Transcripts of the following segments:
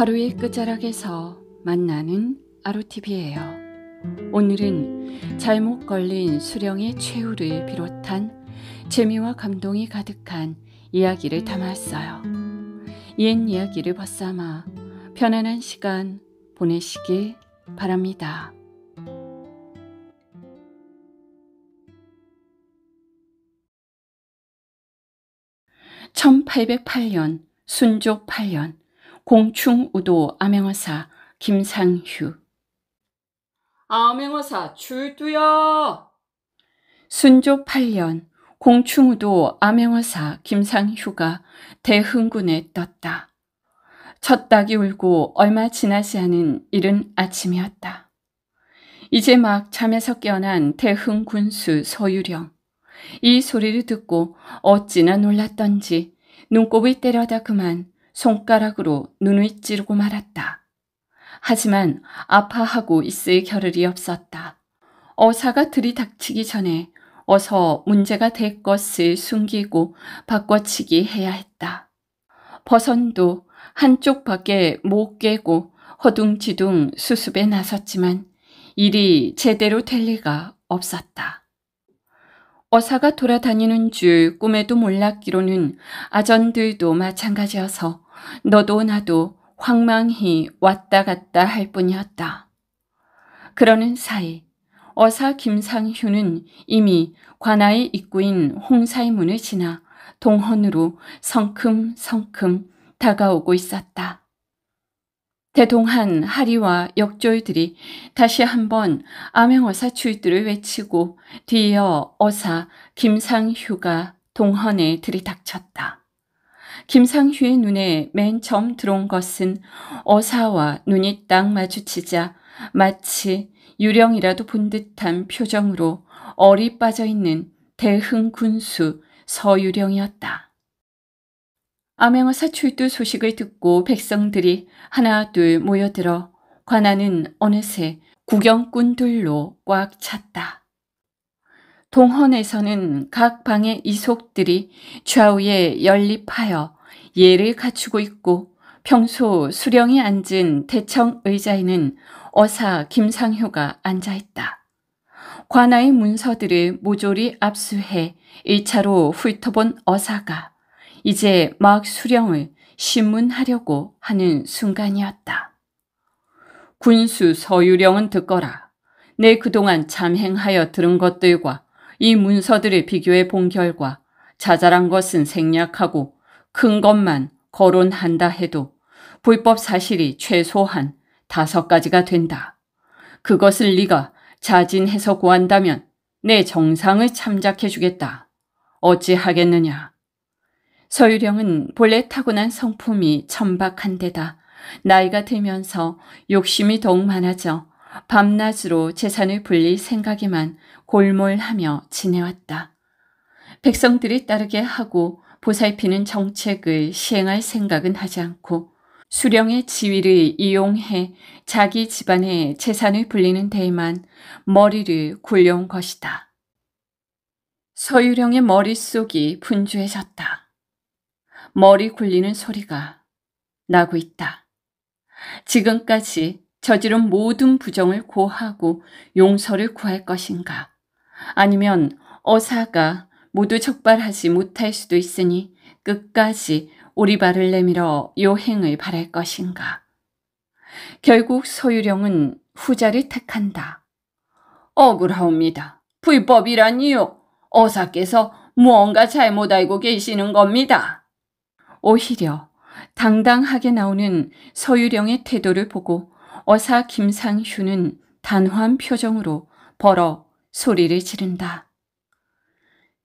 하루의 끝자락에서 만나는 아로티비예요 오늘은 잘못 걸린 수령의 최후를 비롯한 재미와 감동이 가득한 이야기를 담았어요. 옛 이야기를 벗삼아 편안한 시간 보내시길 바랍니다. (1808년) 순조 8년 공충우도 암행어사 김상휴 암행어사 출두야 순조 8년 공충우도 암행어사 김상휴가 대흥군에 떴다. 첫 닭이 울고 얼마 지나지 않은 이른 아침이었다. 이제 막 잠에서 깨어난 대흥군수 서유령. 이 소리를 듣고 어찌나 놀랐던지 눈곱을 때려다 그만 손가락으로 눈을 찌르고 말았다. 하지만 아파하고 있을 겨를이 없었다. 어사가 들이닥치기 전에 어서 문제가 될 것을 숨기고 바꿔치기 해야 했다. 버선도 한쪽 밖에 못 깨고 허둥지둥 수습에 나섰지만 일이 제대로 될 리가 없었다. 어사가 돌아다니는 줄 꿈에도 몰랐기로는 아전들도 마찬가지여서 너도 나도 황망히 왔다 갔다 할 뿐이었다. 그러는 사이 어사 김상휴는 이미 관아의 입구인 홍사의 문을 지나 동헌으로 성큼성큼 다가오고 있었다. 대동한 하리와 역졸들이 다시 한번 암행어사 출두를 외치고 뒤이어 어사 김상휴가 동헌에 들이닥쳤다. 김상휘의 눈에 맨 처음 들어온 것은 어사와 눈이 딱 마주치자 마치 유령이라도 본 듯한 표정으로 어리 빠져 있는 대흥 군수 서유령이었다. 암행어사 출두 소식을 듣고 백성들이 하나 둘 모여들어 관하는 어느새 구경꾼들로 꽉 찼다. 동헌에서는 각 방의 이속들이 좌우에 연립하여 예를 갖추고 있고 평소 수령이 앉은 대청 의자에는 어사 김상효가 앉아 있다. 관아의 문서들을 모조리 압수해 1차로 훑어본 어사가 이제 막 수령을 신문하려고 하는 순간이었다. 군수 서유령은 듣거라. 내 그동안 참행하여 들은 것들과 이 문서들을 비교해 본 결과 자잘한 것은 생략하고 큰 것만 거론한다 해도 불법 사실이 최소한 다섯 가지가 된다. 그것을 네가 자진해서 구한다면 내 정상을 참작해 주겠다. 어찌하겠느냐. 서유령은 본래 타고난 성품이 천박한 데다 나이가 들면서 욕심이 더욱 많아져 밤낮으로 재산을 불릴 생각에만 골몰하며 지내왔다. 백성들이 따르게 하고 보살피는 정책을 시행할 생각은 하지 않고 수령의 지위를 이용해 자기 집안의 재산을 불리는 데에만 머리를 굴려온 것이다. 서유령의 머릿속이 분주해졌다. 머리 굴리는 소리가 나고 있다. 지금까지 저지른 모든 부정을 고하고 용서를 구할 것인가? 아니면 어사가 모두 적발하지 못할 수도 있으니 끝까지 오리발을 내밀어 요행을 바랄 것인가? 결국 소유령은 후자를 택한다. 억울하옵니다. 불법이라니요. 어사께서 무언가 잘못 알고 계시는 겁니다. 오히려 당당하게 나오는 서유령의 태도를 보고 어사 김상휴는 단호한 표정으로 벌어 소리를 지른다.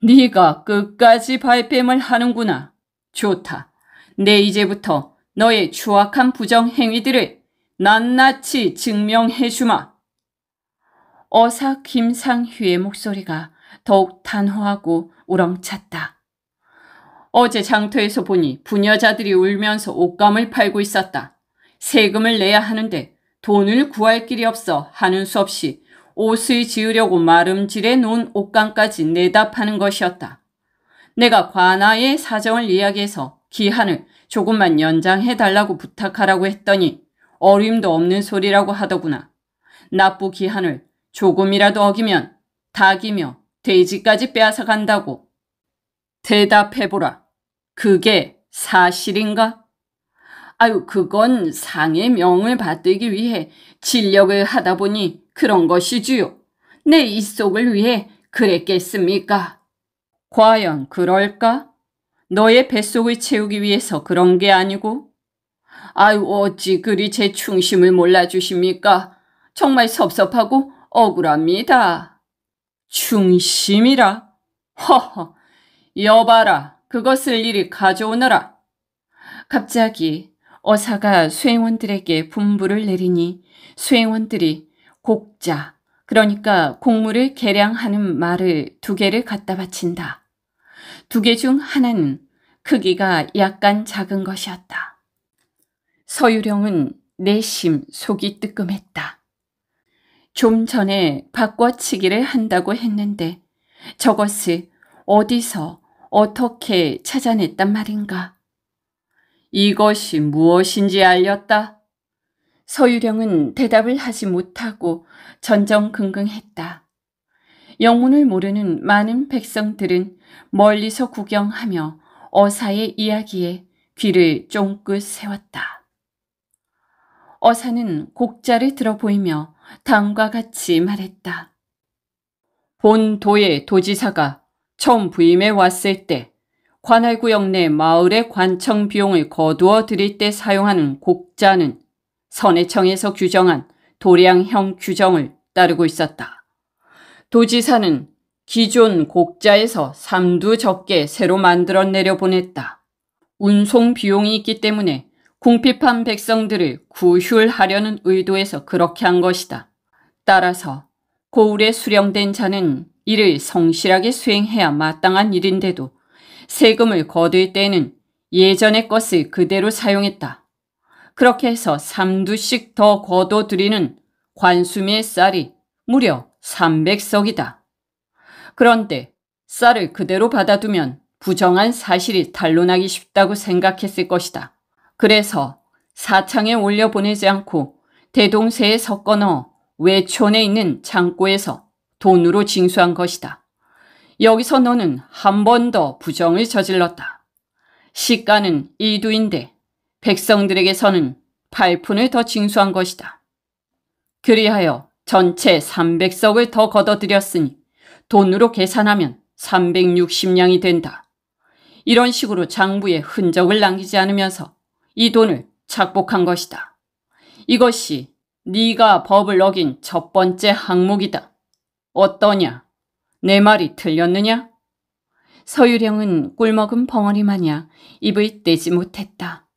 네가 끝까지 발뺌을 하는구나. 좋다. 내 이제부터 너의 추악한 부정 행위들을 낱낱이 증명해 주마. 어사 김상휴의 목소리가 더욱 단호하고 우렁찼다. 어제 장터에서 보니 부녀자들이 울면서 옷감을 팔고 있었다. 세금을 내야 하는데 돈을 구할 길이 없어 하는 수 없이 옷을 지으려고 마름질해 놓은 옷감까지 내다 파는 것이었다. 내가 관아의 사정을 이야기해서 기한을 조금만 연장해 달라고 부탁하라고 했더니 어림도 없는 소리라고 하더구나. 납부 기한을 조금이라도 어기면 닭이며 돼지까지 빼앗아 간다고. 대답해보라. 그게 사실인가? 아유 그건 상의 명을 받들기 위해 진력을 하다 보니 그런 것이지요. 내 입속을 위해 그랬겠습니까? 과연 그럴까? 너의 뱃속을 채우기 위해서 그런 게 아니고? 아유 어찌 그리 제충심을 몰라주십니까? 정말 섭섭하고 억울합니다. 충심이라 허허 여봐라 그것을 이리 가져오너라. 갑자기 어사가 수행원들에게 분부를 내리니 수행원들이 곡자, 그러니까 곡물을 계량하는 말을 두 개를 갖다 바친다. 두 개 중 하나는 크기가 약간 작은 것이었다. 서유령은 내심 속이 뜨끔했다. 좀 전에 바꿔치기를 한다고 했는데 저것을 어디서 어떻게 찾아냈단 말인가. 이것이 무엇인지 알렸다. 서유령은 대답을 하지 못하고 전정긍긍했다. 영문을 모르는 많은 백성들은 멀리서 구경하며 어사의 이야기에 귀를 쫑긋 세웠다. 어사는 곡자를 들어 보이며 다음과 같이 말했다. 본도의 도지사가 처음 부임해 왔을 때 관할구역 내 마을의 관청 비용을 거두어 들일 때 사용하는 곡자는 선해청에서 규정한 도량형 규정을 따르고 있었다. 도지사는 기존 곡자에서 삼두 적게 새로 만들어내려 보냈다. 운송 비용이 있기 때문에 궁핍한 백성들을 구휼하려는 의도에서 그렇게 한 것이다. 따라서 고울에 수령된 자는 이를 성실하게 수행해야 마땅한 일인데도 세금을 거둘 때에는 예전의 것을 그대로 사용했다. 그렇게 해서 3두씩 더 거둬들이는 관수미의 쌀이 무려 300석이다. 그런데 쌀을 그대로 받아두면 부정한 사실이 탄로나기 쉽다고 생각했을 것이다. 그래서 사창에 올려보내지 않고 대동세에 섞어 넣어 외촌에 있는 창고에서 돈으로 징수한 것이다. 여기서 너는 한 번 더 부정을 저질렀다. 시가는 이두인데 백성들에게서는 8푼을 더 징수한 것이다. 그리하여 전체 300석을 더 걷어들였으니 돈으로 계산하면 3 6 0냥이 된다. 이런 식으로 장부에 흔적을 남기지 않으면서 이 돈을 착복한 것이다. 이것이 네가 법을 어긴 첫 번째 항목이다. 어떠냐? 내 말이 틀렸느냐? 서유령은 꿀먹은 벙어리 마냥 입을 떼지 못했다.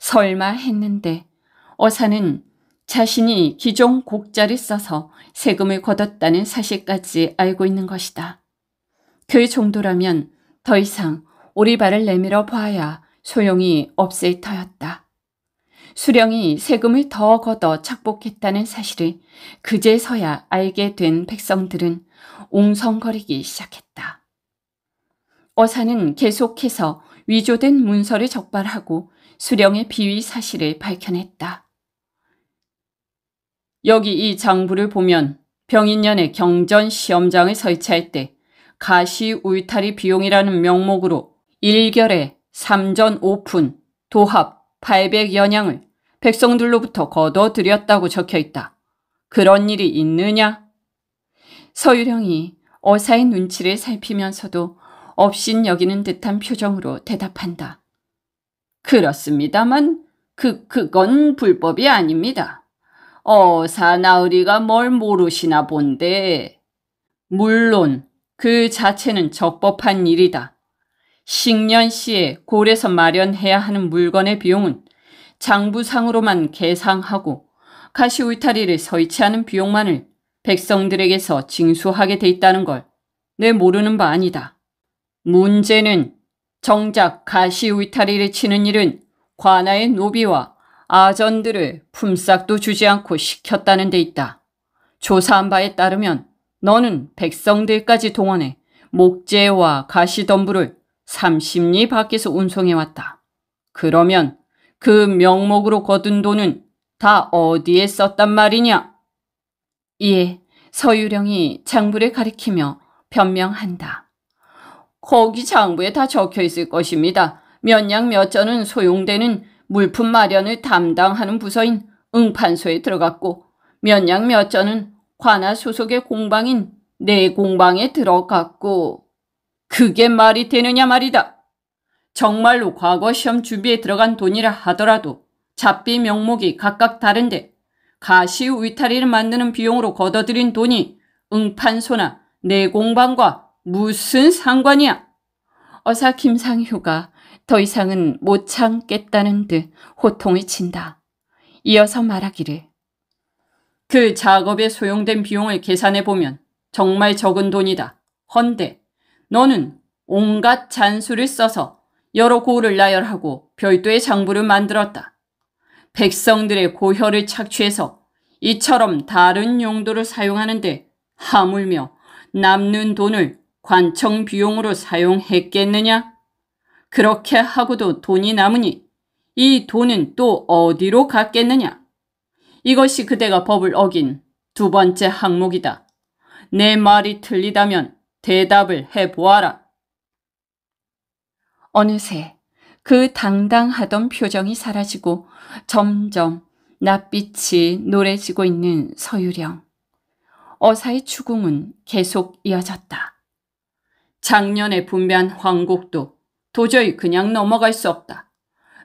설마 했는데 어사는 자신이 기종 곡자를 써서 세금을 걷었다는 사실까지 알고 있는 것이다. 그 정도라면 더 이상 오리발을 내밀어 봐야 소용이 없을 터였다. 수령이 세금을 더 걷어 착복했다는 사실을 그제서야 알게 된 백성들은 웅성거리기 시작했다. 어사는 계속해서 위조된 문서를 적발하고 수령의 비위 사실을 밝혀냈다. 여기 이 장부를 보면 병인년의 경전 시험장을 설치할 때 가시 울타리 비용이라는 명목으로 일결에 3전 5푼, 도합 800여냥을 백성들로부터 거둬들였다고 적혀있다. 그런 일이 있느냐? 서유령이 어사의 눈치를 살피면서도 없인 여기는 듯한 표정으로 대답한다. 그렇습니다만 그 그건 불법이 아닙니다. 어사 나으리가 뭘 모르시나 본데. 물론 그 자체는 적법한 일이다. 식년 시에 골에서 마련해야 하는 물건의 비용은 장부상으로만 계상하고 가시울타리를 설치하는 비용만을 백성들에게서 징수하게 돼 있다는 걸 내 모르는 바 아니다. 문제는 정작 가시우이타리를 치는 일은 관아의 노비와 아전들을 품삯도 주지 않고 시켰다는 데 있다. 조사한 바에 따르면 너는 백성들까지 동원해 목재와 가시덤불을 30리 밖에서 운송해왔다. 그러면 그 명목으로 거둔 돈은 다 어디에 썼단 말이냐? 이에 예, 서유령이 장부를 가리키며 변명한다. 거기 장부에 다 적혀 있을 것입니다. 몇양몇 전은 소용되는 물품 마련을 담당하는 부서인 응판소에 들어갔고 몇양몇 전은 관아 소속의 공방인 내 공방에 들어갔고 그게 말이 되느냐 말이다. 정말로 과거 시험 준비에 들어간 돈이라 하더라도 잡비 명목이 각각 다른데 가시우 위타리를 만드는 비용으로 걷어들인 돈이 응판소나 내 공방과 무슨 상관이야? 어사 김상효가 더 이상은 못 참겠다는 듯호통을 친다. 이어서 말하기를. 그 작업에 소용된 비용을 계산해보면 정말 적은 돈이다. 헌데 너는 온갖 잔수를 써서 여러 고을을 나열하고 별도의 장부를 만들었다. 백성들의 고혈을 착취해서 이처럼 다른 용도를 사용하는데 하물며 남는 돈을 관청 비용으로 사용했겠느냐? 그렇게 하고도 돈이 남으니 이 돈은 또 어디로 갔겠느냐? 이것이 그대가 법을 어긴 두 번째 항목이다. 내 말이 틀리다면 대답을 해보아라. 어느새 그 당당하던 표정이 사라지고 점점 낯빛이 노래지고 있는 서유령. 어사의 추궁은 계속 이어졌다. 작년에 분배한 황곡도 도저히 그냥 넘어갈 수 없다.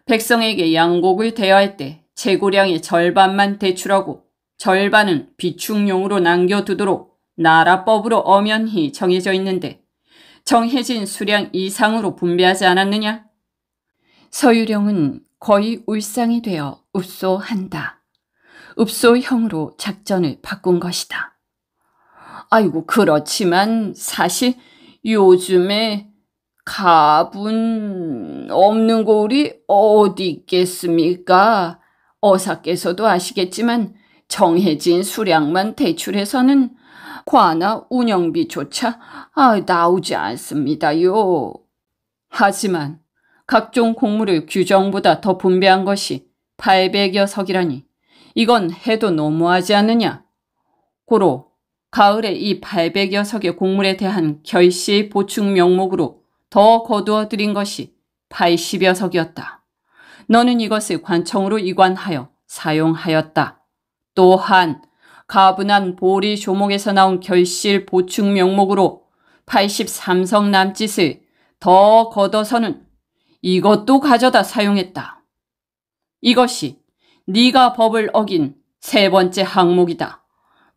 백성에게 양곡을 대여할 때 재고량의 절반만 대출하고 절반은 비축용으로 남겨두도록 나라법으로 엄연히 정해져 있는데 정해진 수량 이상으로 분배하지 않았느냐? 서유령은 거의 울상이 되어 읍소한다. 읍소형으로 작전을 바꾼 것이다. 아이고 그렇지만 사실 요즘에 갑은 없는 고이 어디 있겠습니까? 어사께서도 아시겠지만 정해진 수량만 대출해서는 과나 운영비조차 아, 나오지 않습니다요. 하지만 각종 곡물을 규정보다 더 분배한 것이 800여 석이라니 이건 해도 너무하지 않느냐. 고로 가을에 이 800여 석의 곡물에 대한 결시 보충 명목으로 더 거두어 들인 것이 80여 석이었다. 너는 이것을 관청으로 이관하여 사용하였다. 또한 가분한 보리 조목에서 나온 결실 보충 명목으로 83석 남짓을 더 걷어서는 이것도 가져다 사용했다. 이것이 네가 법을 어긴 세 번째 항목이다.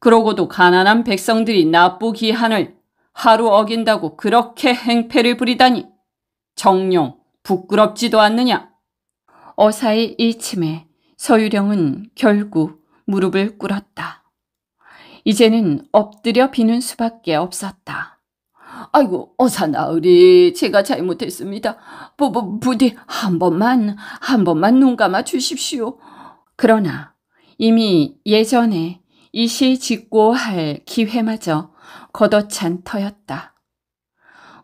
그러고도 가난한 백성들이 납부 기한을 하루 어긴다고 그렇게 행패를 부리다니 정녕 부끄럽지도 않느냐. 어사의 이 침에 서유령은 결국 무릎을 꿇었다. 이제는 엎드려 비는 수밖에 없었다. 아이고 어사나으리 제가 잘못했습니다. 부, 부, 부디 한 번만 한 번만 눈 감아 주십시오. 그러나 이미 예전에 이 시짓고할 기회마저 걷어찬 터였다.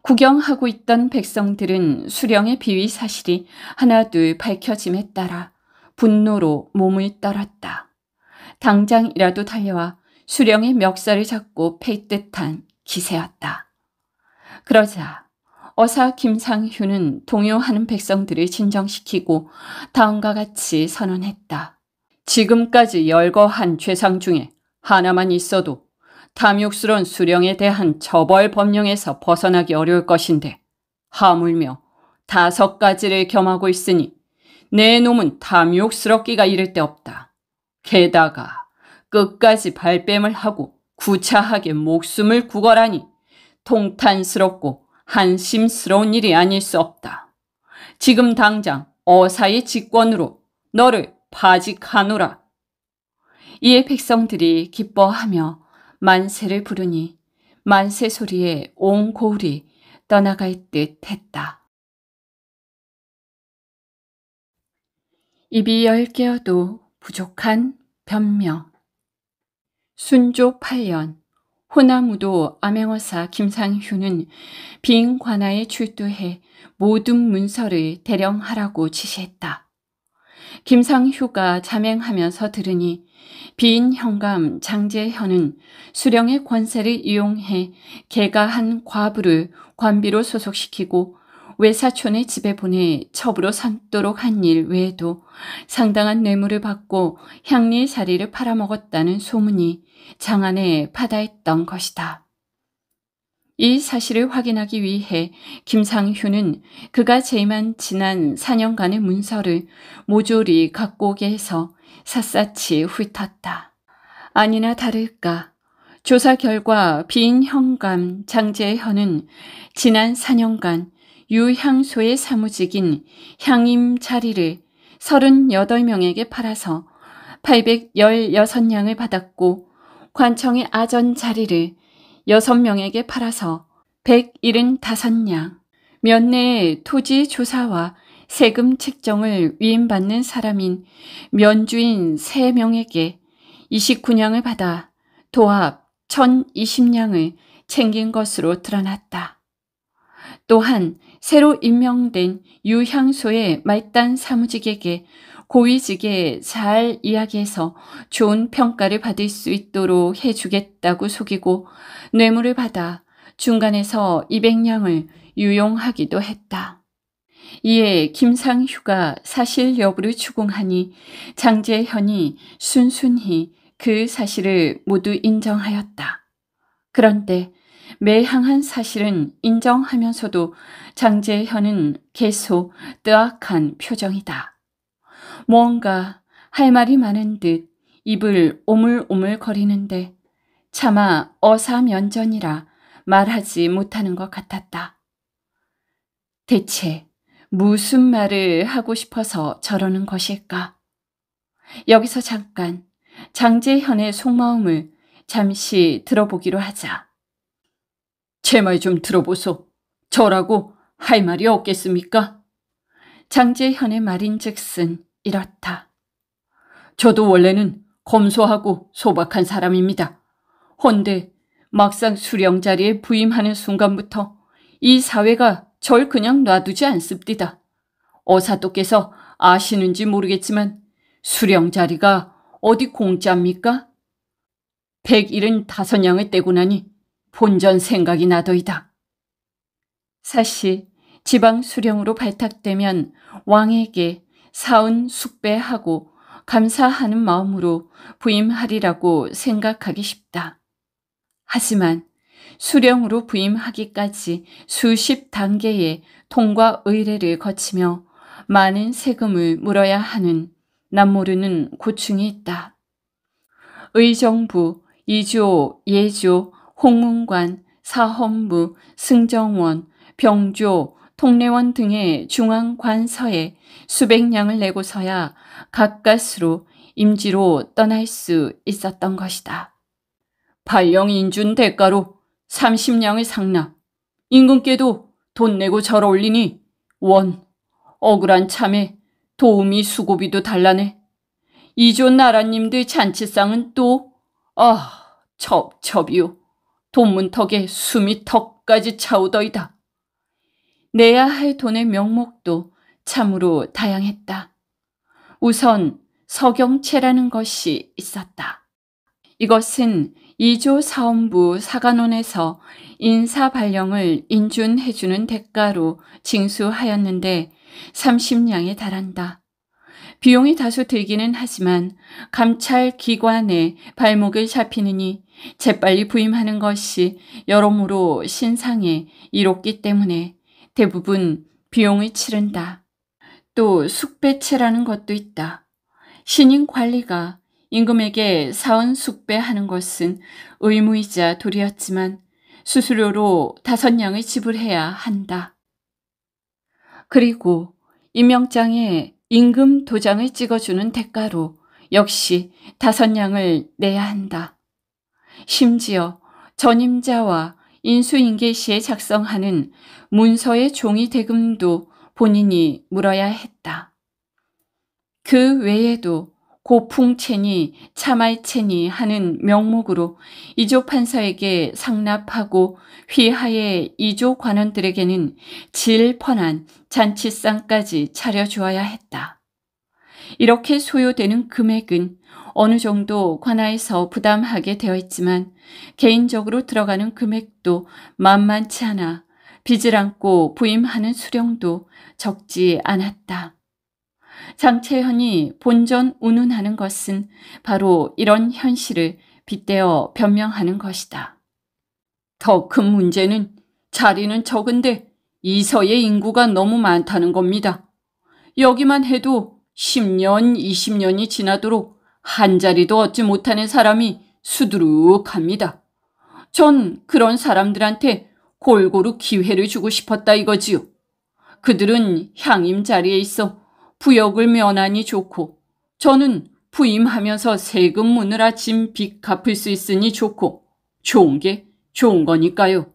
구경하고 있던 백성들은 수령의 비위 사실이 하나둘 밝혀짐에 따라 분노로 몸을 떨었다. 당장이라도 달려와 수령의 멱살을 잡고 패듯한 기세였다. 그러자 어사 김상휴는 동요하는 백성들을 진정시키고 다음과 같이 선언했다. 지금까지 열거한 죄상 중에 하나만 있어도 탐욕스러운 수령에 대한 처벌 법령에서 벗어나기 어려울 것인데 하물며 다섯 가지를 겸하고 있으니 내 놈은 탐욕스럽기가 이를 데 없다. 게다가 끝까지 발뺌을 하고 구차하게 목숨을 구걸하니 통탄스럽고 한심스러운 일이 아닐 수 없다. 지금 당장 어사의 직권으로 너를 파직하노라. 이에 백성들이 기뻐하며 만세를 부르니 만세 소리에 온 고울이 떠나갈 듯 했다. 입이 열 개여도 부족한 변명. 순조 8년 호남우도 암행어사 김상휴는 빙 관아에 출두해 모든 문서를 대령하라고 지시했다. 김상휴가 자맹하면서 들으니 빈형감장재현은 수령의 권세를 이용해 개가한 과부를 관비로 소속시키고 외사촌의 집에 보내 첩으로 삼도록 한 일 외에도 상당한 뇌물을 받고 향리의 자리를 팔아먹었다는 소문이 장안에 파다했던 것이다. 이 사실을 확인하기 위해 김상효는 그가 재임한 지난 4년간의 문서를 모조리 갖고 오게 해서 샅샅이 훑었다. 아니나 다를까 조사 결과 비인 현감 장재현은 지난 4년간 유향소의 사무직인 향임 자리를 38명에게 팔아서 816냥을 받았고 관청의 아전 자리를 6명에게 팔아서 175냥, 면내의 토지 조사와 세금 책정을 위임받는 사람인 면주인 3명에게 29냥을 받아 도합 1020냥을 챙긴 것으로 드러났다. 또한 새로 임명된 유향소의 말단 사무직에게 고위직에 잘 이야기해서 좋은 평가를 받을 수 있도록 해주겠다고 속이고 뇌물을 받아 중간에서 200냥을 유용하기도 했다. 이에 김상휴가 사실 여부를 추궁하니 장재현이 순순히 그 사실을 모두 인정하였다. 그런데 매항한 사실은 인정하면서도 장재현은 계속 뜨악한 표정이다. 뭔가 할 말이 많은 듯 입을 오물오물 거리는데 차마 어사면전이라 말하지 못하는 것 같았다. 대체 무슨 말을 하고 싶어서 저러는 것일까? 여기서 잠깐 장재현의 속마음을 잠시 들어보기로 하자. 제 말 좀 들어보소. 저라고 할 말이 없겠습니까? 장재현의 말인즉슨 이렇다. 저도 원래는 검소하고 소박한 사람입니다. 헌데 막상 수령 자리에 부임하는 순간부터 이 사회가 절 그냥 놔두지 않습니다. 어사도께서 아시는지 모르겠지만 수령 자리가 어디 공짜입니까? 175냥을 떼고 나니 본전 생각이 나더이다. 사실 지방 수령으로 발탁되면 왕에게 사은 숙배하고 감사하는 마음으로 부임하리라고 생각하기 쉽다. 하지만 수령으로 부임하기까지 수십 단계의 통과 의뢰를 거치며 많은 세금을 물어야 하는 남모르는 고충이 있다. 의정부, 이조, 예조, 홍문관, 사헌부, 승정원, 병조, 통례원 등의 중앙 관서에 수백 냥을 내고서야 가까스로 임지로 떠날 수 있었던 것이다. 발령 인준 대가로 30냥을 상납. 임금께도 돈 내고 절 올리니 원 억울한 참에 도우미 수고비도 달라네. 이조 나라님들 잔치상은 또 아 첩첩이요. 돈문턱에 숨이 턱까지 차오더이다. 내야 할 돈의 명목도 참으로 다양했다. 우선 서경채라는 것이 있었다. 이것은 이조 사원부 사관원에서 인사 발령을 인준해주는 대가로 징수하였는데 30량에 달한다. 비용이 다소 들기는 하지만 감찰 기관의 발목을 잡히느니 재빨리 부임하는 것이 여러모로 신상에 이롭기 때문에 대부분 비용을 치른다. 또숙배체라는 것도 있다. 신인 관리가 임금에게 사원 숙배하는 것은 의무이자 도리였지만 수수료로 다섯 냥을 지불해야 한다. 그리고 임명장에 임금 도장을 찍어주는 대가로 역시 다섯 냥을 내야 한다. 심지어 전임자와 인수인계 시에 작성하는 문서의 종이 대금도 본인이 물어야 했다. 그 외에도 고풍채니 차말채니 하는 명목으로 이조 판사에게 상납하고 휘하의 이조 관원들에게는 질펀한 잔치상까지 차려주어야 했다. 이렇게 소요되는 금액은 어느 정도 관하에서 부담하게 되어 있지만 개인적으로 들어가는 금액도 만만치 않아 빚을 안고 부임하는 수령도 적지 않았다. 장채현이 본전 운운하는 것은 바로 이런 현실을 빗대어 변명하는 것이다. 더 큰 문제는 자리는 적은데 이서의 인구가 너무 많다는 겁니다. 여기만 해도 10년, 20년이 지나도록 한 자리도 얻지 못하는 사람이 수두룩합니다. 전 그런 사람들한테 골고루 기회를 주고 싶었다 이거지요. 그들은 향임 자리에 있어 부역을 면하니 좋고 저는 부임하면서 세금 무느라 짐 빚 갚을 수 있으니 좋고 좋은 게 좋은 거니까요.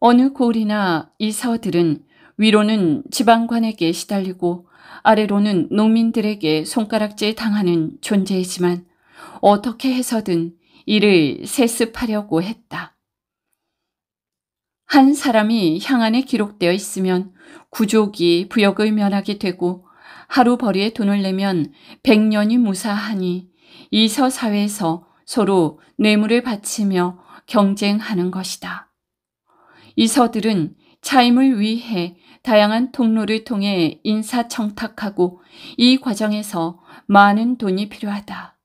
어느 골이나 이 서들은 위로는 지방관에게 시달리고 아래로는 농민들에게 손가락질 당하는 존재이지만 어떻게 해서든 이를 세습하려고 했다. 한 사람이 향안에 기록되어 있으면 구족이 부역을 면하게 되고 하루 벌이에 돈을 내면 백년이 무사하니 이 서사회에서 서로 뇌물을 바치며 경쟁하는 것이다. 이서들은 차임을 위해 다양한 통로를 통해 인사청탁하고 이 과정에서 많은 돈이 필요하다.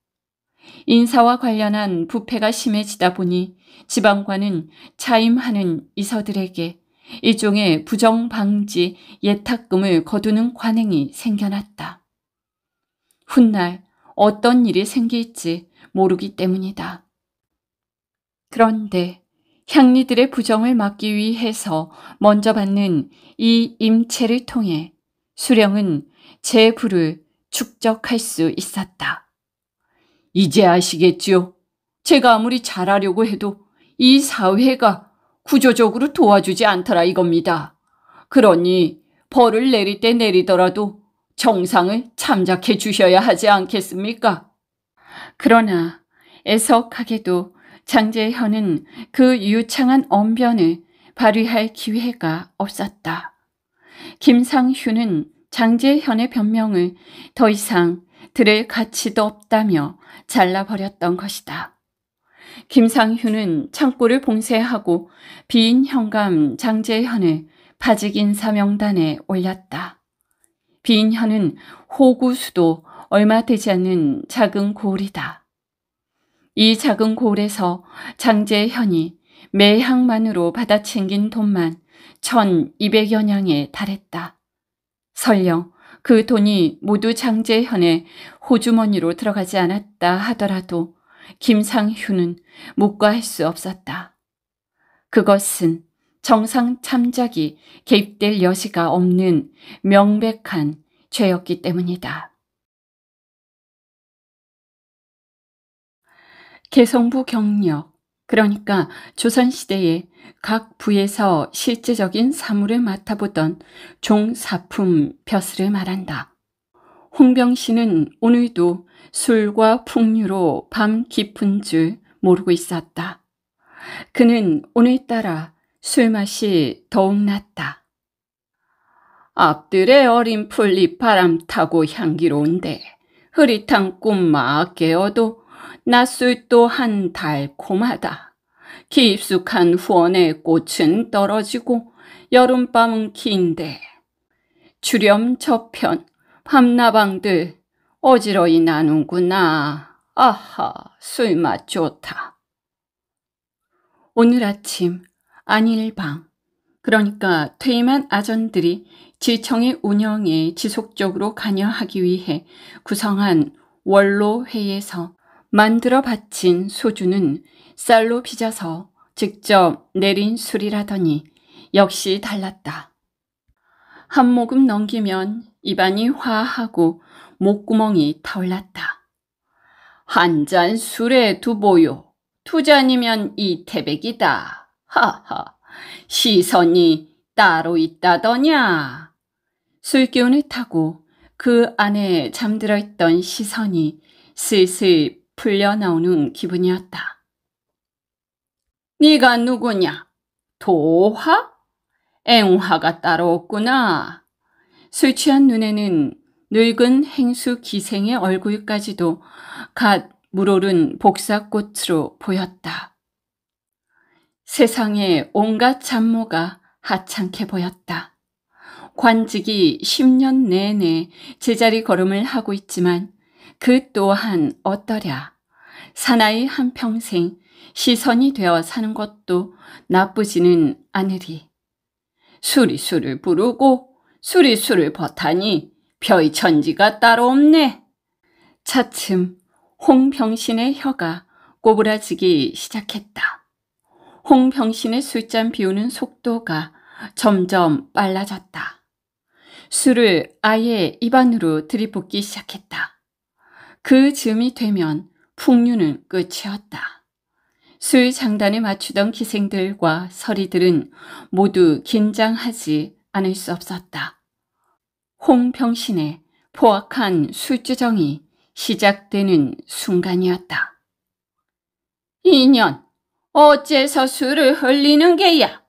인사와 관련한 부패가 심해지다 보니 지방관은 차임하는 이서들에게 일종의 부정방지 예탁금을 거두는 관행이 생겨났다. 훗날 어떤 일이 생길지 모르기 때문이다. 그런데 향리들의 부정을 막기 위해서 먼저 받는 이 임체를 통해 수령은 제 부를 축적할 수 있었다. 이제 아시겠지요? 제가 아무리 잘하려고 해도 이 사회가 구조적으로 도와주지 않더라 이겁니다. 그러니 벌을 내릴 때 내리더라도 정상을 참작해 주셔야 하지 않겠습니까? 그러나 애석하게도 장재현은그 유창한 언변을 발휘할 기회가 없었다. 김상휴는 장재현의 변명을 더 이상 들을 가치도 없다며 잘라버렸던 것이다. 김상휴는 창고를 봉쇄하고 비인 현감 장재현을 파직인사 명단에 올렸다. 비인현은 호구수도 얼마 되지 않는 작은 고을이다. 이 작은 고을에서 장재현이 매향만으로 받아 챙긴 돈만 1200여냥에 달했다. 설령 그 돈이 모두 장재현의 호주머니로 들어가지 않았다 하더라도 김상휴는 묵과할 수 없었다. 그것은 정상 참작이 개입될 여지가 없는 명백한 죄였기 때문이다. 개성부 경력, 그러니까 조선시대에 각 부에서 실제적인 사물을 맡아보던 종사품 벼슬을 말한다. 홍병 씨는 오늘도 술과 풍류로 밤 깊은 줄 모르고 있었다. 그는 오늘따라 술맛이 더욱 났다. 앞들의 어린 풀잎 바람 타고 향기로운데 흐릿한 꿈 막 깨어도 낯술 또한 달콤하다. 깊숙한 후원의 꽃은 떨어지고 여름밤은 긴데 주렴 저편 밤나방들 어지러이 나누구나 아하 술맛 좋다. 오늘 아침 안일방 그러니까 퇴임한 아전들이 지청의 운영에 지속적으로 관여하기 위해 구성한 원로회에서 만들어 바친 소주는 쌀로 빚어서 직접 내린 술이라더니 역시 달랐다. 한 모금 넘기면 입안이 화하고 목구멍이 타올랐다. 한 잔 술에 두보요. 두 잔이면 이 태백이다. 하하. 시선이 따로 있다더냐. 술기운을 타고 그 안에 잠들어 있던 시선이 슬슬 풀려나오는 기분이었다. 네가 누구냐? 도화? 앵화가 따로 없구나. 술 취한 눈에는 늙은 행수 기생의 얼굴까지도 갓 물오른 복사꽃으로 보였다. 세상에 온갖 잡모가 하찮게 보였다. 관직이 10년 내내 제자리 걸음을 하고 있지만 그 또한 어떠랴. 사나이 한평생 시선이 되어 사는 것도 나쁘지는 않으리. 술이 술을 부르고 술이 술을 버타니 벼이 천지가 따로 없네. 차츰 홍병신의 혀가 꼬부라지기 시작했다. 홍병신의 술잔 비우는 속도가 점점 빨라졌다. 술을 아예 입안으로 들이붓기 시작했다. 그 즈음이 되면 풍류는 끝이었다. 술 장단에 맞추던 기생들과 서리들은 모두 긴장하지 않을 수 없었다. 홍평신의 포악한 술주정이 시작되는 순간이었다. 이년 어째서 술을 흘리는 게야?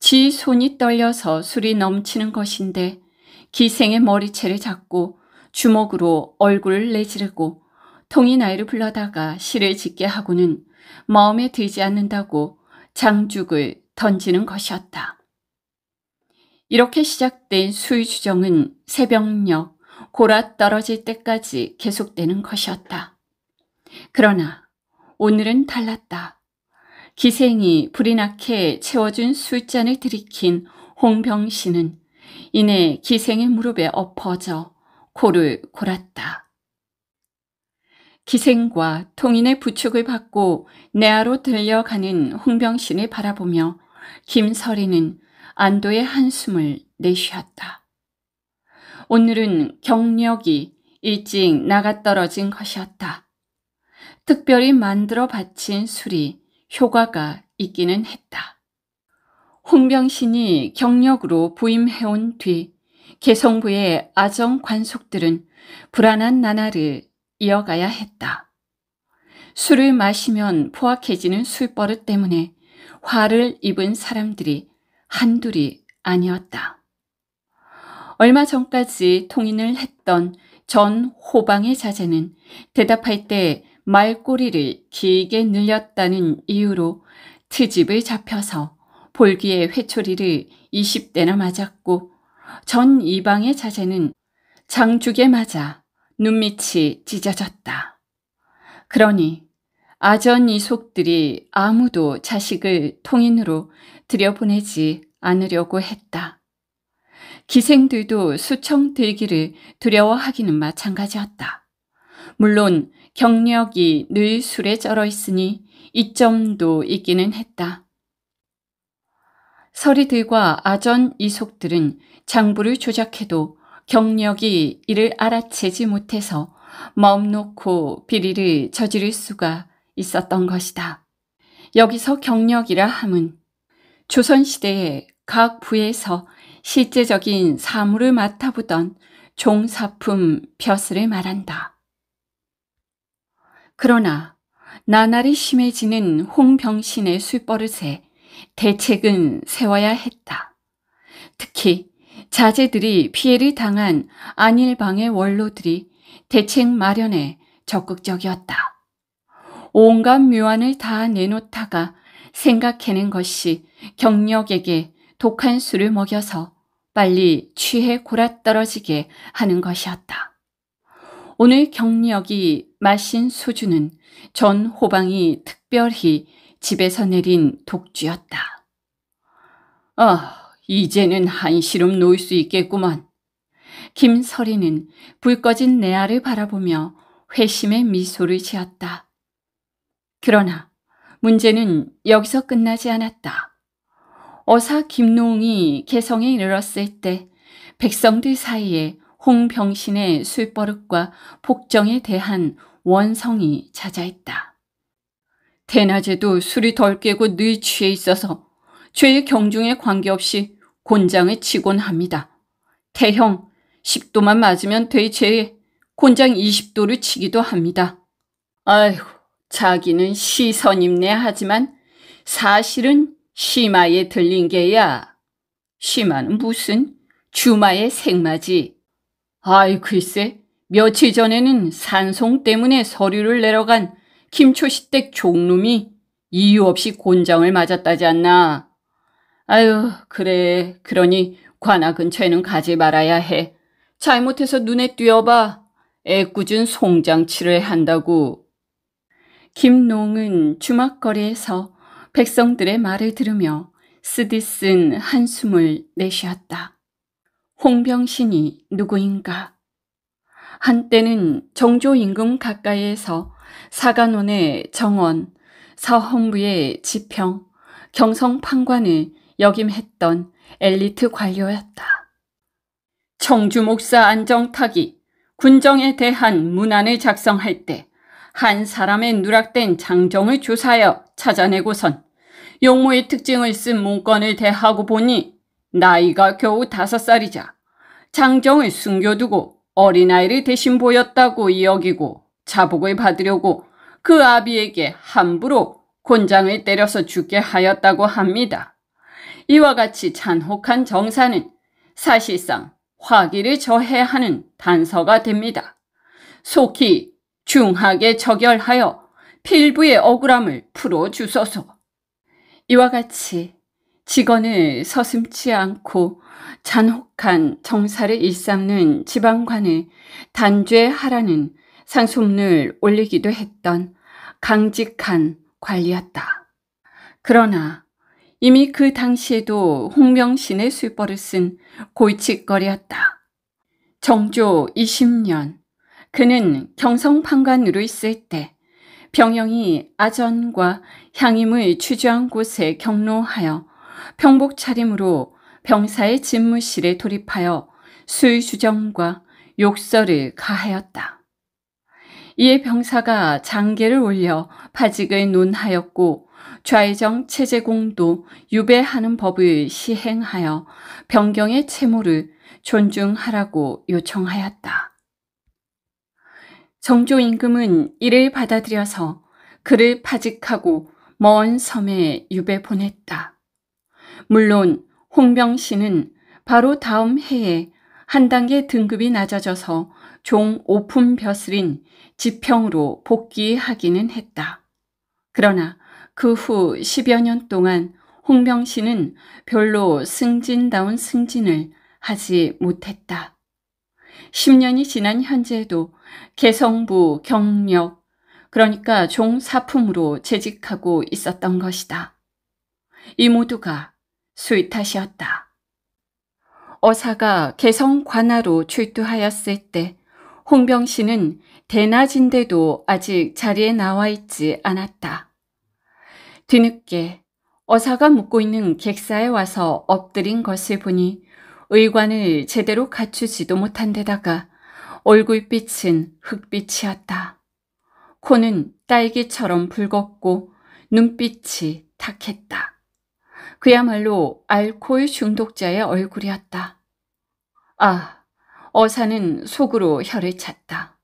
지 손이 떨려서 술이 넘치는 것인데 기생의 머리채를 잡고 주먹으로 얼굴을 내지르고 통이 나이를 불러다가 시를 짓게 하고는 마음에 들지 않는다고 장죽을 던지는 것이었다. 이렇게 시작된 수위주정은 새벽녘 고라 떨어질 때까지 계속되는 것이었다. 그러나 오늘은 달랐다. 기생이 불이 나게 채워준 술잔을 들이킨 홍병 씨는 이내 기생의 무릎에 엎어져 코를 골았다. 기생과 통인의 부축을 받고 내아로 들려가는 홍병신을 바라보며 김설이는 안도의 한숨을 내쉬었다. 오늘은 경력이 일찍 나가떨어진 것이었다. 특별히 만들어 바친 술이 효과가 있기는 했다. 홍병신이 경력으로 부임해온 뒤 개성부의 아정 관속들은 불안한 나날을 이어가야 했다. 술을 마시면 포악해지는 술버릇 때문에 화를 입은 사람들이 한둘이 아니었다. 얼마 전까지 통인을 했던 전 호방의 자제는 대답할 때 말꼬리를 길게 늘렸다는 이유로 트집을 잡혀서 볼기에 회초리를 20대나 맞았고 전 이방의 자세는 장죽에 맞아 눈밑이 찢어졌다. 그러니 아전 이속들이 아무도 자식을 통인으로 들여보내지 않으려고 했다. 기생들도 수청 들기를 두려워하기는 마찬가지였다. 물론 경력이 늘 술에 쩔어 있으니 이점도 있기는 했다. 서리들과 아전 이속들은 장부를 조작해도 경력이 이를 알아채지 못해서 마음 놓고 비리를 저지를 수가 있었던 것이다. 여기서 경력이라 함은 조선시대의 각 부에서 실제적인 사물을 맡아보던 종사품 벼슬을 말한다. 그러나 나날이 심해지는 홍병신의 술버릇에 대책은 세워야 했다. 특히 자제들이 피해를 당한 안일방의 원로들이 대책 마련에 적극적이었다. 온갖 묘안을 다 내놓다가 생각해낸 것이 경력에게 독한 술을 먹여서 빨리 취해 골아떨어지게 하는 것이었다. 오늘 경력이 마신 소주는 전 호방이 특별히 집에서 내린 독주였다. 어, 이제는 한시름 놓을 수 있겠구만. 김서리는불 꺼진 내아를 바라보며 회심의 미소를 지었다. 그러나 문제는 여기서 끝나지 않았다. 어사 김농이 개성에 이르렀을 때 백성들 사이에 홍병신의 술버릇과 복정에 대한 원성이 찾아있다 대낮에도 술이 덜 깨고 늘 취해 있어서 죄의 경중에 관계없이 곤장을 치곤 합니다. 태형 10도만 맞으면 되지 곤장 20도를 치기도 합니다. 아휴 자기는 시선임네 하지만 사실은 심마에 들린 게야. 심마는 무슨 주마의 생마지. 아이 글쎄 며칠 전에는 산송 때문에 서류를 내려간 김초시댁 종놈이 이유 없이 곤장을 맞았다지 않나. 아유, 그래. 그러니 관아 근처에는 가지 말아야 해. 잘못해서 눈에 띄어봐. 애꿎은 송장치를 한다고. 김농은 주막거리에서 백성들의 말을 들으며 쓰디쓴 한숨을 내쉬었다. 홍병신이 누구인가? 한때는 정조 임금 가까이에서 사관원의 정원, 사헌부의 지평, 경성 판관을 역임했던 엘리트 관료였다. 청주 목사 안정탁이 군정에 대한 문안을 작성할 때 한 사람의 누락된 장정을 조사하여 찾아내고선 용모의 특징을 쓴 문건을 대하고 보니 나이가 겨우 다섯 살이자 장정을 숨겨두고 어린아이를 대신 보였다고 이야기고 자복을 받으려고 그 아비에게 함부로 곤장을 때려서 죽게 하였다고 합니다. 이와 같이 잔혹한 정사는 사실상 화기를 저해하는 단서가 됩니다. 속히 중하게 저결하여 필부의 억울함을 풀어주소서. 이와 같이 직원을 서슴치 않고 잔혹한 정사를 일삼는 지방관을 단죄하라는 상속을 올리기도 했던 강직한 관리였다. 그러나 이미 그 당시에도 홍명신의 술벌을 쓴 골칫거리였다. 정조 20년 그는 경성판관으로 있을 때 병영이 아전과 향임을 취조한 곳에 경로하여 평복 차림으로 병사의 집무실에 돌입하여 술주정과 욕설을 가하였다. 이에 병사가 장계를 올려 파직을 논하였고 좌회정 체제공도 유배하는 법을 시행하여 변경의 채무를 존중하라고 요청하였다. 정조 임금은 이를 받아들여서 그를 파직하고 먼 섬에 유배 보냈다. 물론 홍병 씨는 바로 다음 해에 한 단계 등급이 낮아져서 종 오픈 벼슬인 지평으로 복귀하기는 했다. 그러나 그후 10여 년 동안 홍명 씨는 별로 승진다운 승진을 하지 못했다. 10년이 지난 현재에도 개성부 경력, 그러니까 종사품으로 재직하고 있었던 것이다. 이 모두가 수의 탓이었다. 어사가 개성 관하로 출두하였을 때 홍병 씨는 대낮인데도 아직 자리에 나와 있지 않았다. 뒤늦게 어사가 묵고 있는 객사에 와서 엎드린 것을 보니 의관을 제대로 갖추지도 못한 데다가 얼굴빛은 흑빛이었다. 코는 딸기처럼 붉었고 눈빛이 탁했다. 그야말로 알코올 중독자의 얼굴이었다. 아, 어사는 속으로 혀를 찼다.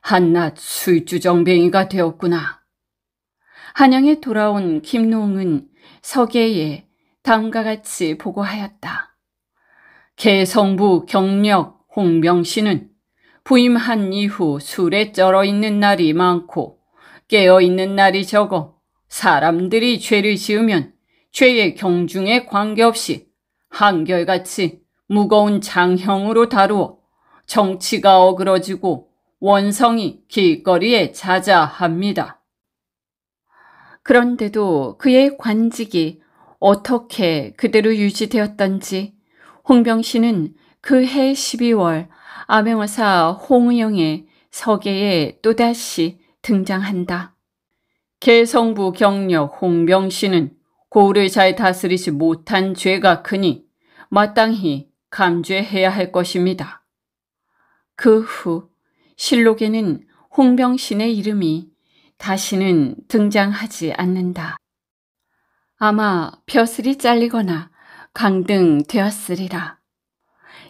한낱 술주정뱅이가 되었구나. 한양에 돌아온 김농은 서계에 다음과 같이 보고하였다. 개성부 경력 홍명신은 부임한 이후 술에 쩔어 있는 날이 많고 깨어 있는 날이 적어 사람들이 죄를 지으면 죄의 경중에 관계없이 한결같이 무거운 장형으로 다루어 정치가 어그러지고 원성이 길거리에 자자합니다. 그런데도 그의 관직이 어떻게 그대로 유지되었던지 홍병 씨는 그해 12월 아명어사 홍우영의 서계에 또다시 등장한다. 개성부 경력 홍병 씨는 고을을 잘 다스리지 못한 죄가 크니 마땅히 감죄해야 할 것입니다. 그 후 실록에는 홍병신의 이름이 다시는 등장하지 않는다. 아마 벼슬이 잘리거나 강등되었으리라.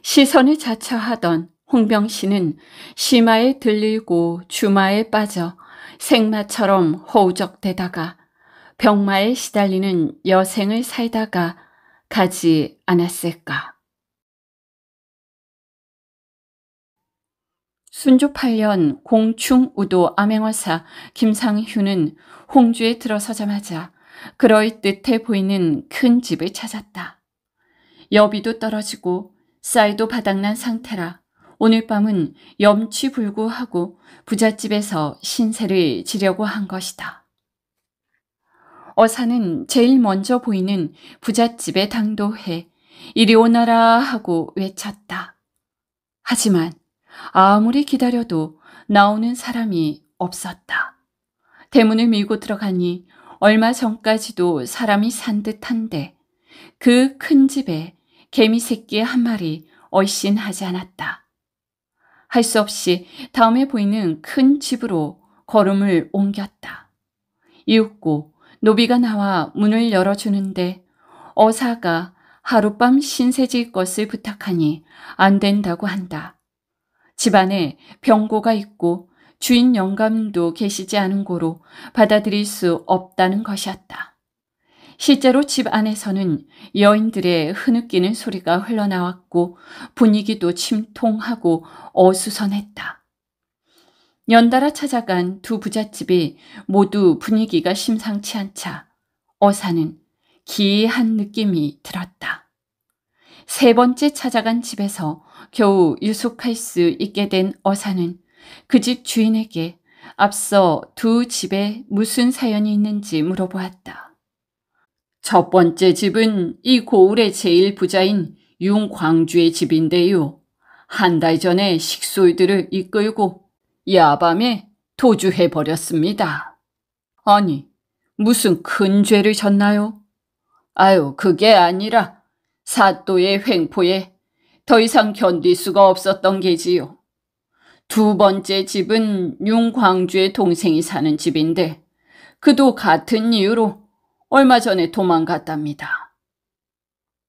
시선을 자처하던 홍병 씨는 심마에 들리고 주마에 빠져 생마처럼 호우적대다가 병마에 시달리는 여생을 살다가 가지 않았을까. 순조 8년 공충우도 암행어사 김상휴는 홍주에 들어서자마자 그럴듯해 보이는 큰 집을 찾았다. 여비도 떨어지고 쌀도 바닥난 상태라 오늘 밤은 염치불구하고 부잣집에서 신세를 지려고 한 것이다. 어사는 제일 먼저 보이는 부잣집에 당도해 이리 오너라 하고 외쳤다. 하지만 아무리 기다려도 나오는 사람이 없었다. 대문을 밀고 들어가니 얼마 전까지도 사람이 산 듯한데 그 큰 집에 개미 새끼 한 마리 얼씬하지 않았다. 할 수 없이 다음에 보이는 큰 집으로 걸음을 옮겼다. 이윽고 노비가 나와 문을 열어주는데 어사가 하룻밤 신세질 것을 부탁하니 안 된다고 한다. 집안에 병고가 있고 주인 영감도 계시지 않은 고로 받아들일 수 없다는 것이었다. 실제로 집 안에서는 여인들의 흐느끼는 소리가 흘러나왔고 분위기도 침통하고 어수선했다. 연달아 찾아간 두 부잣집이 모두 분위기가 심상치 않자 어사는 기이한 느낌이 들었다. 세 번째 찾아간 집에서 겨우 유숙할 수 있게 된 어사는 그 집 주인에게 앞서 두 집에 무슨 사연이 있는지 물어보았다. 첫 번째 집은 이 고을의 제일 부자인 윤광주의 집인데요. 한 달 전에 식솔들을 이끌고 야밤에 도주해버렸습니다. 아니, 무슨 큰 죄를 졌나요? 아유, 그게 아니라 사또의 횡포에 더 이상 견딜 수가 없었던 게지요. 두 번째 집은 윤광주의 동생이 사는 집인데 그도 같은 이유로 얼마 전에 도망갔답니다.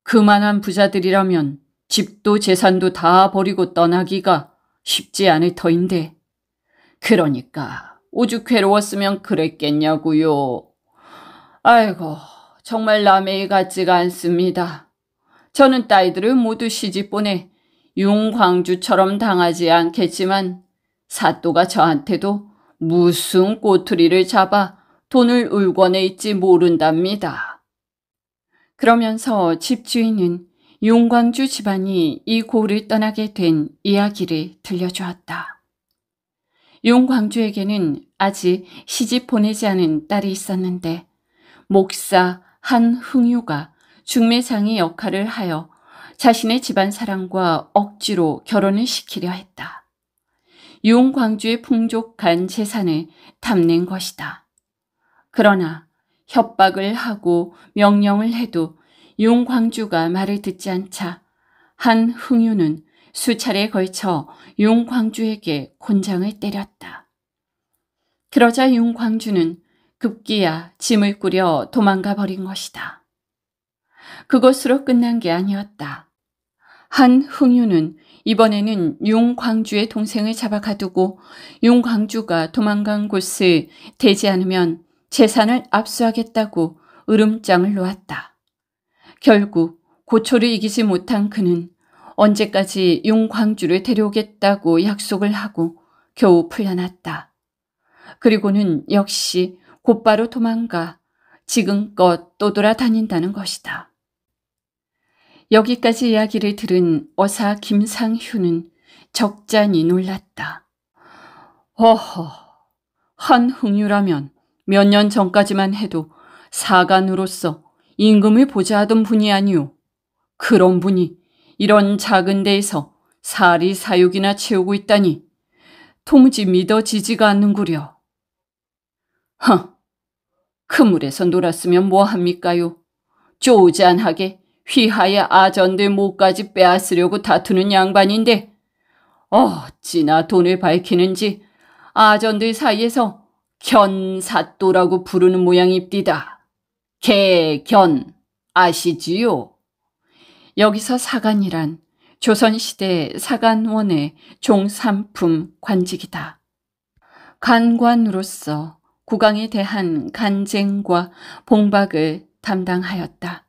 그만한 부자들이라면 집도 재산도 다 버리고 떠나기가 쉽지 않을 터인데 그러니까 오죽괴로웠으면 그랬겠냐고요. 아이고 정말 남의 일 같지가 않습니다. 저는 딸들을 모두 시집 보내 용광주처럼 당하지 않겠지만 사또가 저한테도 무슨 꼬투리를 잡아 돈을 울권해 있지 모른답니다. 그러면서 집주인은 용광주 집안이 이 고을을 떠나게 된 이야기를 들려주었다. 용광주에게는 아직 시집 보내지 않은 딸이 있었는데 목사 한흥유가 중매상의 역할을 하여 자신의 집안 사랑과 억지로 결혼을 시키려 했다. 용광주의 풍족한 재산을 탐낸 것이다. 그러나 협박을 하고 명령을 해도 용광주가 말을 듣지 않자 한 흥유는 수차례에 걸쳐 용광주에게 곤장을 때렸다. 그러자 용광주는 급기야 짐을 꾸려 도망가 버린 것이다. 그것으로 끝난 게 아니었다. 한 흥유는 이번에는 용광주의 동생을 잡아 가두고 용광주가 도망간 곳을 대지 않으면 재산을 압수하겠다고 으름장을 놓았다. 결국 고초를 이기지 못한 그는 언제까지 용광주를 데려오겠다고 약속을 하고 겨우 풀려났다. 그리고는 역시 곧바로 도망가 지금껏 떠돌아다닌다는 것이다. 여기까지 이야기를 들은 어사 김상휴는 적잖이 놀랐다. 어허, 한 흥유라면 몇 년 전까지만 해도 사관으로서 임금을 보좌하던 분이 아니오. 그런 분이 이런 작은 데에서 사리 사육이나 채우고 있다니 통지 믿어지지가 않는구려. 허, 그물에서 놀았으면 뭐합니까요? 쪼잔하게 휘하의 아전들 목까지 빼앗으려고 다투는 양반인데 어찌나 돈을 밝히는지 아전들 사이에서 견사또라고 부르는 모양입디다. 개견 아시지요? 여기서 사간이란 조선시대 사간원의 종산품 관직이다. 간관으로서 국왕에 대한 간쟁과 봉박을 담당하였다.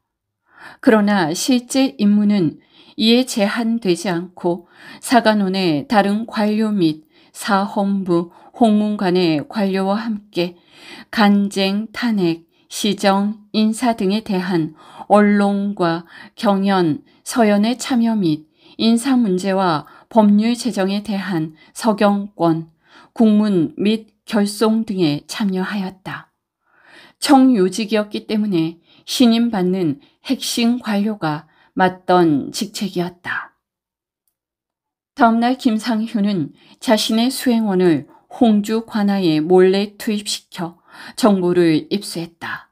그러나 실제 임무는 이에 제한되지 않고 사관원의 다른 관료 및 사헌부, 홍문관의 관료와 함께 간쟁, 탄핵, 시정, 인사 등에 대한 언론과 경연, 서연의 참여 및 인사 문제와 법률 제정에 대한 서경권, 국문 및 결송 등에 참여하였다. 청요직이었기 때문에 신임받는 핵심 관료가 맡던 직책이었다. 다음날 김상효는 자신의 수행원을 홍주 관아에 몰래 투입시켜 정보를 입수했다.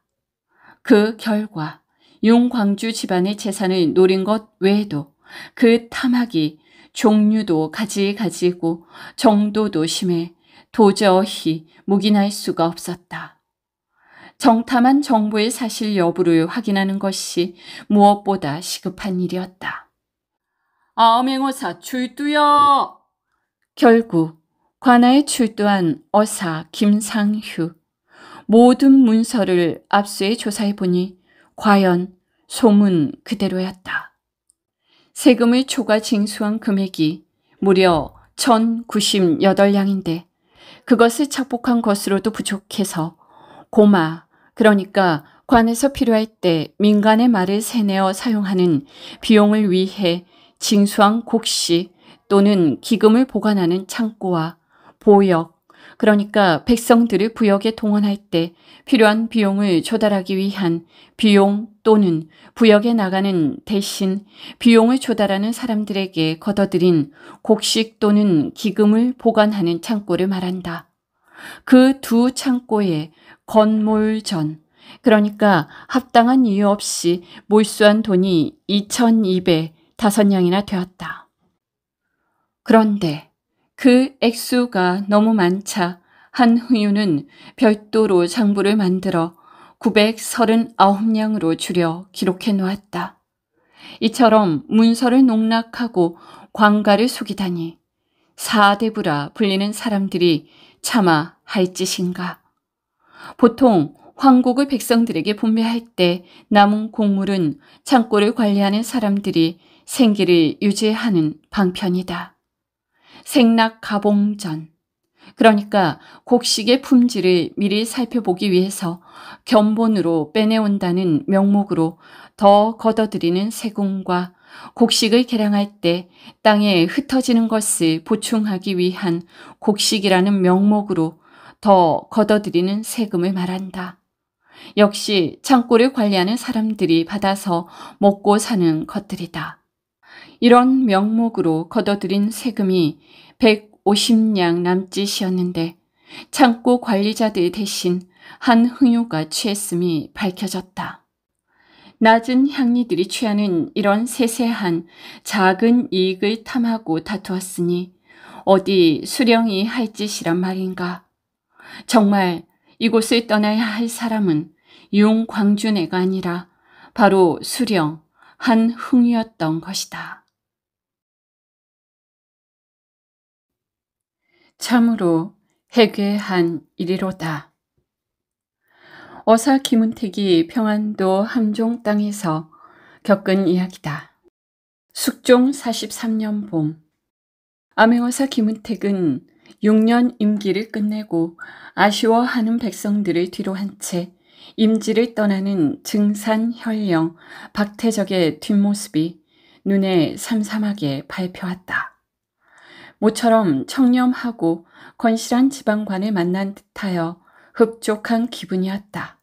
그 결과 윤광주 집안의 재산을 노린 것 외에도 그 탐욕이 종류도 가지가지고 정도도 심해 도저히 묵인할 수가 없었다. 정탐한 정부의 사실 여부를 확인하는 것이 무엇보다 시급한 일이었다. 아맹어사 출두여! 결국 관아에 출두한 어사 김상휴. 모든 문서를 압수해 조사해 보니 과연 소문 그대로였다. 세금을 초과 징수한 금액이 무려 1098량인데 그것을 착복한 것으로도 부족해서 고마 그러니까 관에서 필요할 때 민간의 말을 세내어 사용하는 비용을 위해 징수한 곡시 또는 기금을 보관하는 창고와 보역, 그러니까 백성들을 부역에 동원할 때 필요한 비용을 조달하기 위한 비용 또는 부역에 나가는 대신 비용을 조달하는 사람들에게 걷어들인 곡식 또는 기금을 보관하는 창고를 말한다. 그 두 창고에 건물전 그러니까 합당한 이유 없이 몰수한 돈이 2,200 5냥이나 되었다. 그런데 그 액수가 너무 많자 한후유는 별도로 장부를 만들어 939냥으로 줄여 기록해 놓았다. 이처럼 문서를 농락하고 광가를 속이다니 사대부라 불리는 사람들이 차마 할 짓인가. 보통 황국의 백성들에게 분배할 때 남은 곡물은 창고를 관리하는 사람들이 생기를 유지하는 방편이다. 생락 가봉전 그러니까 곡식의 품질을 미리 살펴보기 위해서 견본으로 빼내온다는 명목으로 더 걷어들이는 세공과 곡식을 개량할 때 땅에 흩어지는 것을 보충하기 위한 곡식이라는 명목으로 더 걷어들이는 세금을 말한다. 역시 창고를 관리하는 사람들이 받아서 먹고 사는 것들이다. 이런 명목으로 걷어들인 세금이 150냥 남짓이었는데 창고 관리자들 대신 한흥유가 취했음이 밝혀졌다. 낮은 향리들이 취하는 이런 세세한 작은 이익을 탐하고 다투었으니 어디 수령이 할 짓이란 말인가. 정말 이곳을 떠나야 할 사람은 용광준애가 아니라 바로 수령 한흥이었던 것이다. 참으로 해괴한 일이로다. 어사 김은택이 평안도 함종 땅에서 겪은 이야기다. 숙종 43년 봄 암행어사 김은택은 6년 임기를 끝내고 아쉬워하는 백성들을 뒤로 한 채 임지를 떠나는 증산 혈령 박태적의 뒷모습이 눈에 삼삼하게 밟혀왔다. 모처럼 청렴하고 건실한 지방관을 만난 듯하여 흡족한 기분이었다.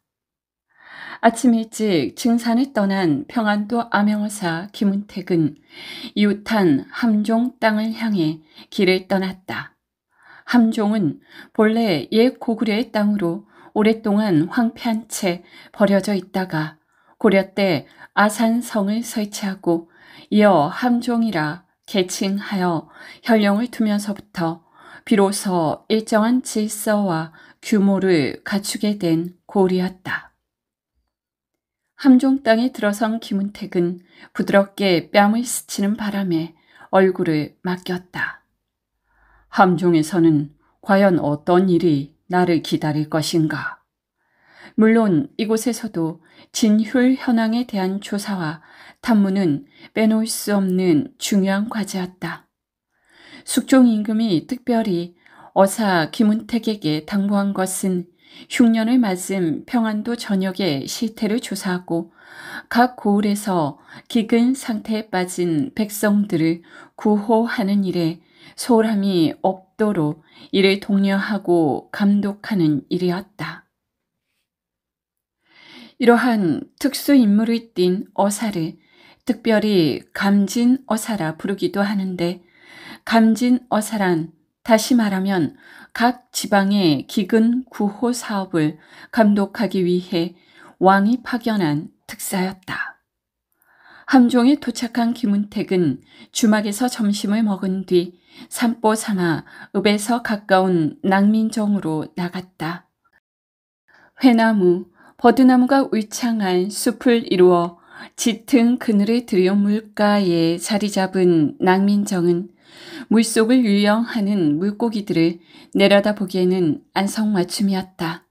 아침 일찍 증산을 떠난 평안도 암영어사 김은택은 이웃한 함종 땅을 향해 길을 떠났다. 함종은 본래 옛 고구려의 땅으로 오랫동안 황폐한 채 버려져 있다가 고려 때 아산성을 설치하고 이어 함종이라 계칭하여 현령을 두면서부터 비로소 일정한 질서와 규모를 갖추게 된 고을이었다. 함종 땅에 들어선 김은택은 부드럽게 뺨을 스치는 바람에 얼굴을 맡겼다. 함중에서는 과연 어떤 일이 나를 기다릴 것인가? 물론 이곳에서도 진휼 현황에 대한 조사와 탐문은 빼놓을 수 없는 중요한 과제였다. 숙종 임금이 특별히 어사 김은택에게 당부한 것은 흉년을 맞은 평안도 전역의 실태를 조사하고 각 고을에서 기근 상태에 빠진 백성들을 구호하는 일에 소홀함이 없도록 이를 독려하고 감독하는 일이었다. 이러한 특수인물을 띤 어사를 특별히 감진 어사라 부르기도 하는데 감진 어사란 다시 말하면 각 지방의 기근 구호 사업을 감독하기 위해 왕이 파견한 특사였다. 함종에 도착한 김은택은 주막에서 점심을 먹은 뒤 산보 상하 읍에서 가까운 낭민정으로 나갔다. 회나무, 버드나무가 울창한 숲을 이루어 짙은 그늘을 들여 물가에 자리 잡은 낭민정은 물속을 유영하는 물고기들을 내려다보기에는 안성맞춤이었다.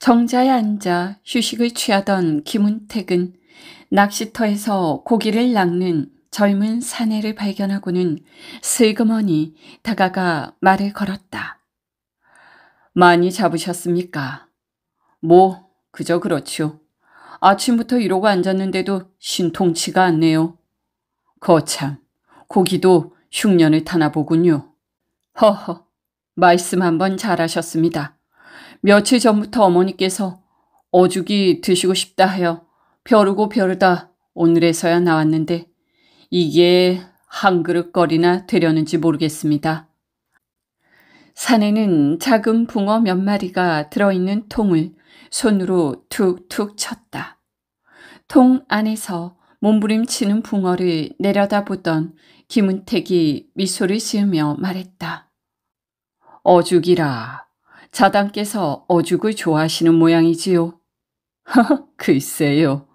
정자에 앉아 휴식을 취하던 김은택은 낚시터에서 고기를 낚는 젊은 사내를 발견하고는 슬그머니 다가가 말을 걸었다. 많이 잡으셨습니까? 뭐, 그저 그렇지요. 아침부터 이러고 앉았는데도 신통치가 않네요. 거참, 고기도 흉년을 타나 보군요. 허허, 말씀 한번 잘하셨습니다. 며칠 전부터 어머니께서 어죽이 드시고 싶다 하여 벼르고 벼르다 오늘에서야 나왔는데 이게 한 그릇거리나 되려는지 모르겠습니다. 산에는 작은 붕어 몇 마리가 들어있는 통을 손으로 툭툭 쳤다. 통 안에서 몸부림치는 붕어를 내려다보던 김은택이 미소를 지으며 말했다. 어죽이라. 자당께서 어죽을 좋아하시는 모양이지요. 허허, 글쎄요.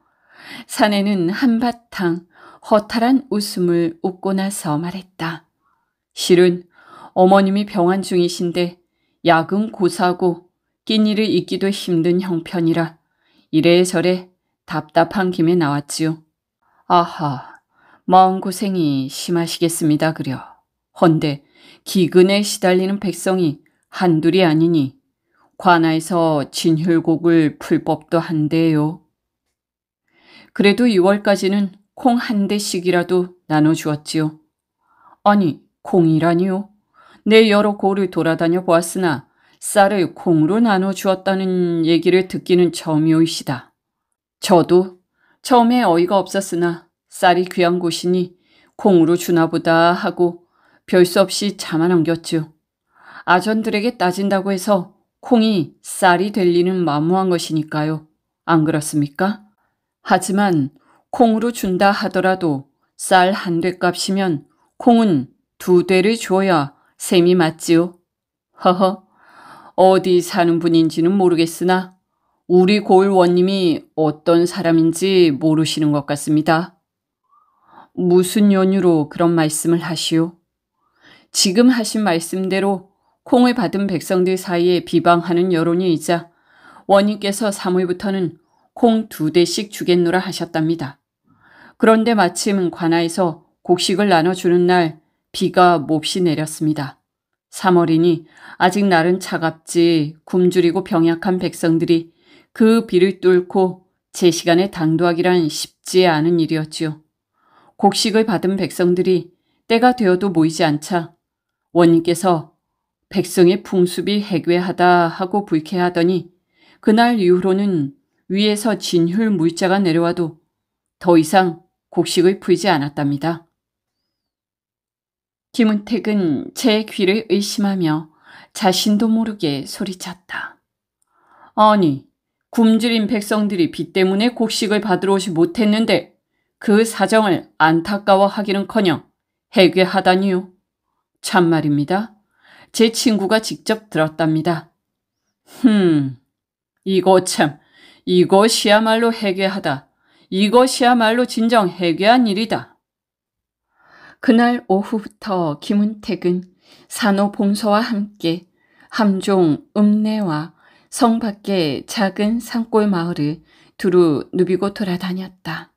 사내는 한바탕 허탈한 웃음을 웃고 나서 말했다. 실은 어머님이 병환 중이신데 약은 고사고 끼니를 잊기도 힘든 형편이라 이래저래 답답한 김에 나왔지요. 아하, 마음고생이 심하시겠습니다 그려. 헌데 기근에 시달리는 백성이 한둘이 아니니 관아에서 진혈곡을 풀 법도 한대요 그래도 6월까지는 콩 한 대씩이라도 나눠주었지요. 아니, 콩이라니요. 내 여러 고을 돌아다녀 보았으나 쌀을 콩으로 나눠 주었다는 얘기를 듣기는 처음이오이시다. 저도 처음에 어이가 없었으나 쌀이 귀한 곳이니 콩으로 주나 보다 하고 별수 없이 자만 안겼죠. 아전들에게 따진다고 해서 콩이 쌀이 될 리는 마무한 것이니까요. 안 그렇습니까? 하지만 콩으로 준다 하더라도 쌀 한 대 값이면 콩은 두 대를 줘야 셈이 맞지요. 허허, 어디 사는 분인지는 모르겠으나 우리 고을 원님이 어떤 사람인지 모르시는 것 같습니다. 무슨 연유로 그런 말씀을 하시오? 지금 하신 말씀대로 콩을 받은 백성들 사이에 비방하는 여론이 이자 원님께서 3월부터는 콩두 대씩 주겠노라 하셨답니다. 그런데 마침 관아에서 곡식을 나눠주는 날 비가 몹시 내렸습니다. 3월이니 아직 날은 차갑지 굶주리고 병약한 백성들이 그 비를 뚫고 제 시간에 당도하기란 쉽지 않은 일이었지요. 곡식을 받은 백성들이 때가 되어도 모이지 않자 원님께서 백성의 풍습이 해괴하다 하고 불쾌하더니 그날 이후로는 위에서 진흙 물자가 내려와도 더 이상 곡식을 풀지 않았답니다. 김은택은 제 귀를 의심하며 자신도 모르게 소리쳤다. 아니, 굶주린 백성들이 빚 때문에 곡식을 받으러 오지 못했는데 그 사정을 안타까워하기는커녕 해괴하다니요. 참말입니다. 제 친구가 직접 들었답니다. 흠, 이거 참 이것이야말로 해괴하다. 이것이야말로 진정 해괴한 일이다. 그날 오후부터 김은택은 산호봉서와 함께 함종 읍내와 성 밖의 작은 산골 마을을 두루 누비고 돌아다녔다.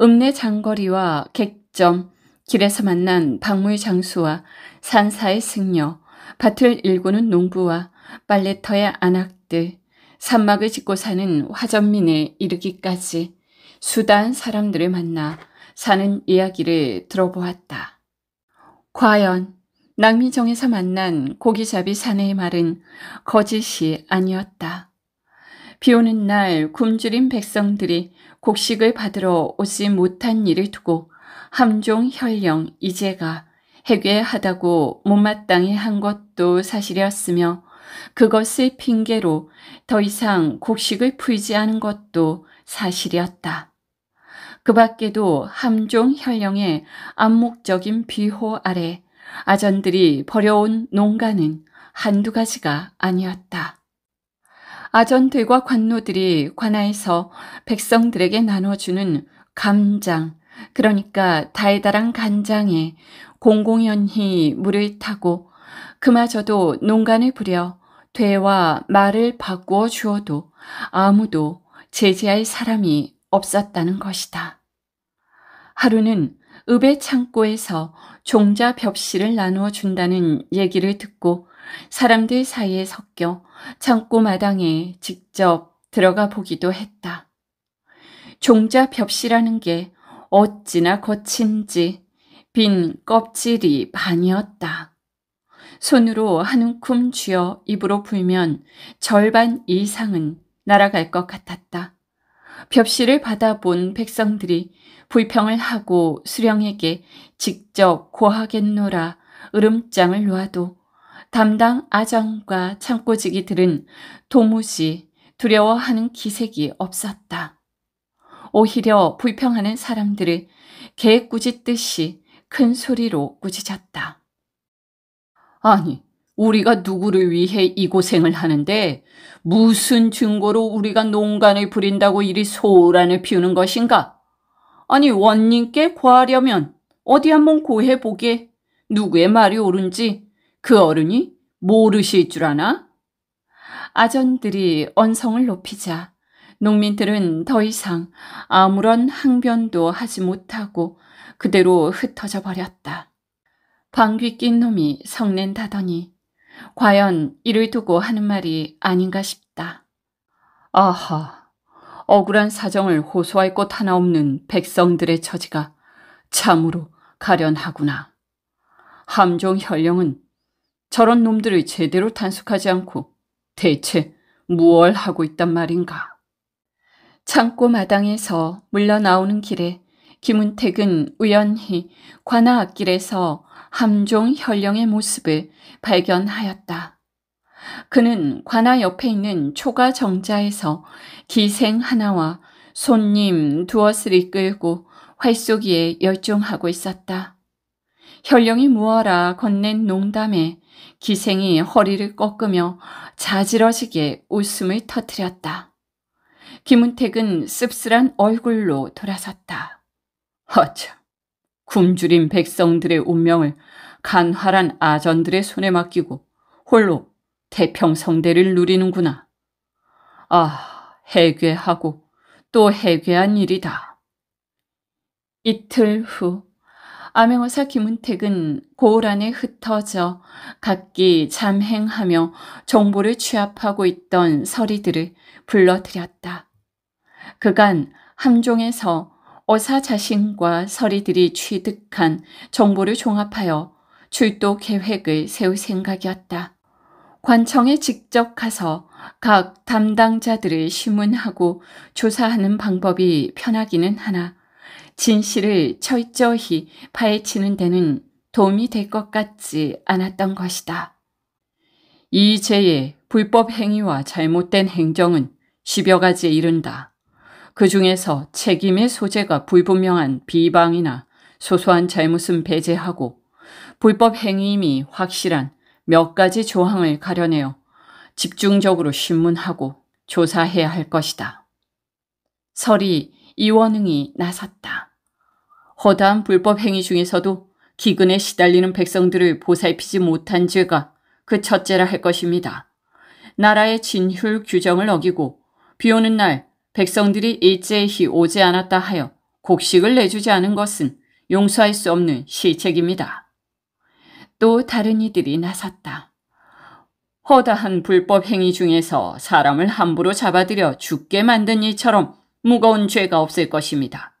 읍내 장거리와 객점, 길에서 만난 박물 장수와 산사의 승려, 밭을 일구는 농부와 빨래터의 안악들, 산막을 짓고 사는 화전민에 이르기까지 수단 사람들을 만나 사는 이야기를 들어보았다. 과연 남미정에서 만난 고기잡이 사내의 말은 거짓이 아니었다. 비오는 날 굶주린 백성들이 곡식을 받으러 오지 못한 일을 두고 함종 혈령 이제가 해괴하다고 못마땅해한 것도 사실이었으며 그것을 핑계로 더 이상 곡식을 풀지 않은 것도 사실이었다. 그 밖에도 함종 현령의 암묵적인 비호 아래 아전들이 버려온 농가는 한두 가지가 아니었다. 아전들과 관노들이 관하에서 백성들에게 나눠주는 감장, 그러니까 달달한 간장에 공공연히 물을 타고 그마저도 농간을 부려 되와 말을 바꾸어 주어도 아무도 제재할 사람이 없었다는 것이다. 하루는 읍의 창고에서 종자 벽실을 나누어 준다는 얘기를 듣고 사람들 사이에 섞여 창고 마당에 직접 들어가 보기도 했다. 종자 벽실이라는게 어찌나 거친지 빈 껍질이 반이었다. 손으로 한 움큼 쥐어 입으로 불면 절반 이상은 날아갈 것 같았다. 벽시를 받아본 백성들이 불평을 하고 수령에게 직접 고하겠노라 으름장을 놓아도 담당 아정과 창고지기들은 도무지 두려워하는 기색이 없었다. 오히려 불평하는 사람들을 개 꾸짖듯이 큰 소리로 꾸짖었다. 아니, 우리가 누구를 위해 이 고생을 하는데 무슨 증거로 우리가 농간을 부린다고 이리 소란을 피우는 것인가? 아니, 원님께 고하려면 어디 한번 고해보게. 누구의 말이 옳은지 그 어른이 모르실 줄 아나? 아전들이 언성을 높이자 농민들은 더 이상 아무런 항변도 하지 못하고 그대로 흩어져 버렸다. 방귀 낀 놈이 성낸다더니 과연 이를 두고 하는 말이 아닌가 싶다. 아하, 억울한 사정을 호소할 곳 하나 없는 백성들의 처지가 참으로 가련하구나. 함종현령은 저런 놈들을 제대로 단속하지 않고 대체 무얼 하고 있단 말인가. 창고 마당에서 물러나오는 길에 김은택은 우연히 관아 앞길에서 함종 현령의 모습을 발견하였다. 그는 관아 옆에 있는 초가 정자에서 기생 하나와 손님 두엇을 이끌고 활쏘기에 열중하고 있었다. 현령이 무어라 건넨 농담에 기생이 허리를 꺾으며 자지러지게 웃음을 터뜨렸다. 김은택은 씁쓸한 얼굴로 돌아섰다. 어참, 굶주린 백성들의 운명을 간활한 아전들의 손에 맡기고 홀로 태평성대를 누리는구나. 아, 해괴하고 또 해괴한 일이다. 이틀 후 아명호사 김은택은 고을 안에 흩어져 각기 잠행하며 정보를 취합하고 있던 서리들을 불러들였다. 그간 함종에서 어사 자신과 서리들이 취득한 정보를 종합하여 출도 계획을 세울 생각이었다. 관청에 직접 가서 각 담당자들을 심문하고 조사하는 방법이 편하기는 하나 진실을 철저히 파헤치는 데는 도움이 될 것 같지 않았던 것이다. 이제의 불법 행위와 잘못된 행정은 십여 가지에 이른다. 그 중에서 책임의 소재가 불분명한 비방이나 소소한 잘못은 배제하고 불법 행위임이 확실한 몇 가지 조항을 가려내어 집중적으로 심문하고 조사해야 할 것이다. 설이 이원흥이 나섰다. 허다한 불법 행위 중에서도 기근에 시달리는 백성들을 보살피지 못한 죄가 그 첫째라 할 것입니다. 나라의 진휼 규정을 어기고 비 오는 날 백성들이 일제히 오지 않았다 하여 곡식을 내주지 않은 것은 용서할 수 없는 실책입니다. 또 다른 이들이 나섰다. 허다한 불법 행위 중에서 사람을 함부로 잡아들여 죽게 만든 이처럼 무거운 죄가 없을 것입니다.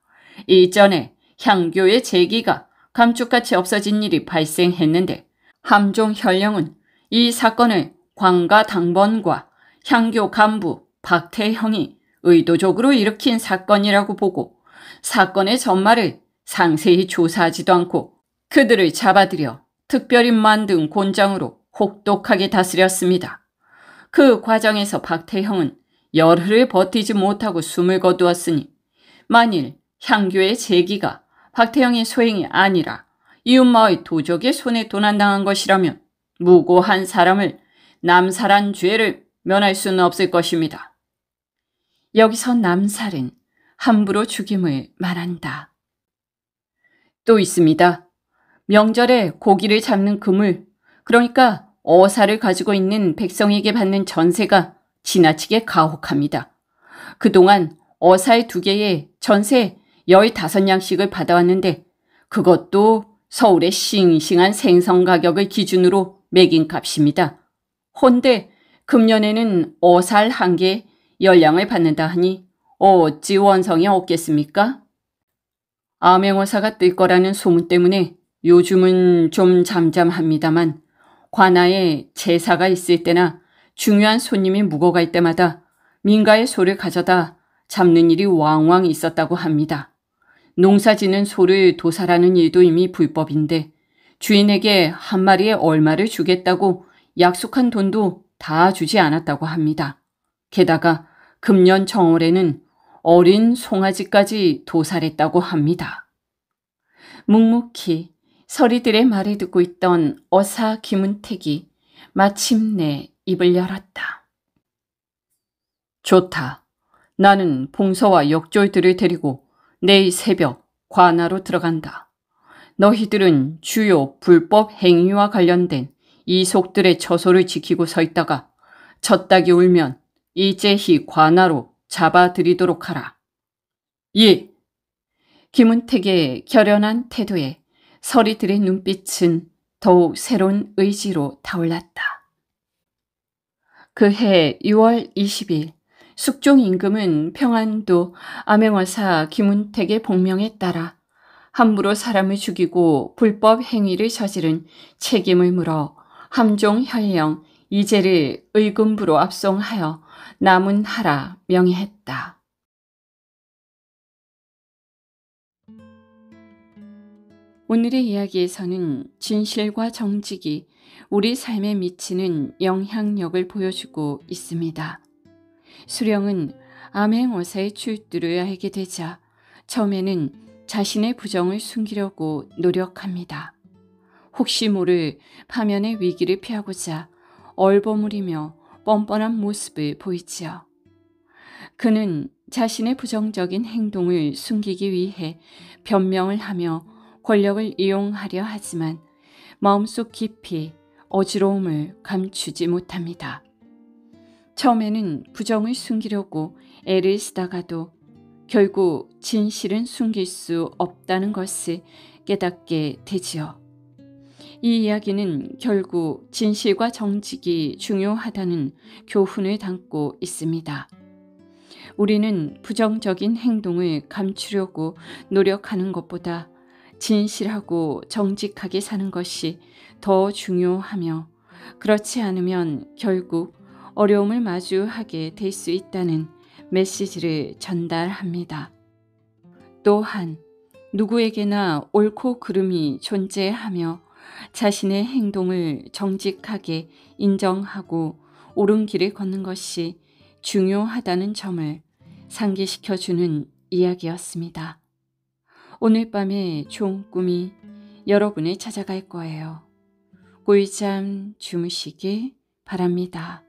이전에 향교의 재기가 감쪽같이 없어진 일이 발생했는데 함종현령은 이 사건을 광가 당번과 향교 간부 박태형이 의도적으로 일으킨 사건이라고 보고 사건의 전말을 상세히 조사하지도 않고 그들을 잡아들여 특별히 만든 곤장으로 혹독하게 다스렸습니다. 그 과정에서 박태형은 열흘을 버티지 못하고 숨을 거두었으니 만일 향교의 재기가 박태형의 소행이 아니라 이웃마을 도적의 손에 도난당한 것이라면 무고한 사람을 남살한 죄를 면할 수는 없을 것입니다. 여기서 남살은 함부로 죽임을 말한다. 또 있습니다. 명절에 고기를 잡는 그물, 그러니까 어사를 가지고 있는 백성에게 받는 전세가 지나치게 가혹합니다. 그동안 어사의 두 개에 전세 15냥씩을 받아왔는데 그것도 서울의 싱싱한 생선 가격을 기준으로 매긴 값입니다. 혼데 금년에는 어살 한개 열량을 받는다 하니 어찌 원성이 없겠습니까? 암행어사가 아, 뜰 거라는 소문 때문에 요즘은 좀 잠잠합니다만 관아에 제사가 있을 때나 중요한 손님이 묵어갈 때마다 민가의 소를 가져다 잡는 일이 왕왕 있었다고 합니다. 농사 짓는 소를 도살하는 일도 이미 불법인데 주인에게 한 마리에 얼마를 주겠다고 약속한 돈도 다 주지 않았다고 합니다. 게다가 금년 정월에는 어린 송아지까지 도살했다고 합니다. 묵묵히 서리들의 말을 듣고 있던 어사 김은택이 마침내 입을 열었다. 좋다. 나는 봉서와 역졸들을 데리고 내일 새벽 관아로 들어간다. 너희들은 주요 불법 행위와 관련된 이속들의 처소를 지키고 서 있다가 젖닭이 울면 이제히 관하로 잡아들이도록 하라. 예. 김은택의 결연한 태도에 서리들의 눈빛은 더욱 새로운 의지로 타올랐다. 그해 6월 20일 숙종 임금은 평안도 암행어사 김은택의 복명에 따라 함부로 사람을 죽이고 불법 행위를 저지른 책임을 물어 함종 혈령 이제를 의금부로 압송하여 남은 하라 명예했다 오늘의 이야기에서는 진실과 정직이 우리 삶에 미치는 영향력을 보여주고 있습니다. 수령은 암행어사의 출두를 알게 되자 처음에는 자신의 부정을 숨기려고 노력합니다. 혹시 모를 파면의 위기를 피하고자 얼버무리며 뻔뻔한 모습을 보이지요. 그는 자신의 부정적인 행동을 숨기기 위해 변명을 하며 권력을 이용하려 하지만 마음속 깊이 어지러움을 감추지 못합니다. 처음에는 부정을 숨기려고 애를 쓰다가도 결국 진실은 숨길 수 없다는 것을 깨닫게 되지요. 이 이야기는 결국 진실과 정직이 중요하다는 교훈을 담고 있습니다. 우리는 부정적인 행동을 감추려고 노력하는 것보다 진실하고 정직하게 사는 것이 더 중요하며 그렇지 않으면 결국 어려움을 마주하게 될 수 있다는 메시지를 전달합니다. 또한 누구에게나 옳고 그름이 존재하며 자신의 행동을 정직하게 인정하고 옳은 길을 걷는 것이 중요하다는 점을 상기시켜주는 이야기였습니다. 오늘 밤의 좋은 꿈이 여러분을 찾아갈 거예요. 꿀잠 주무시길 바랍니다.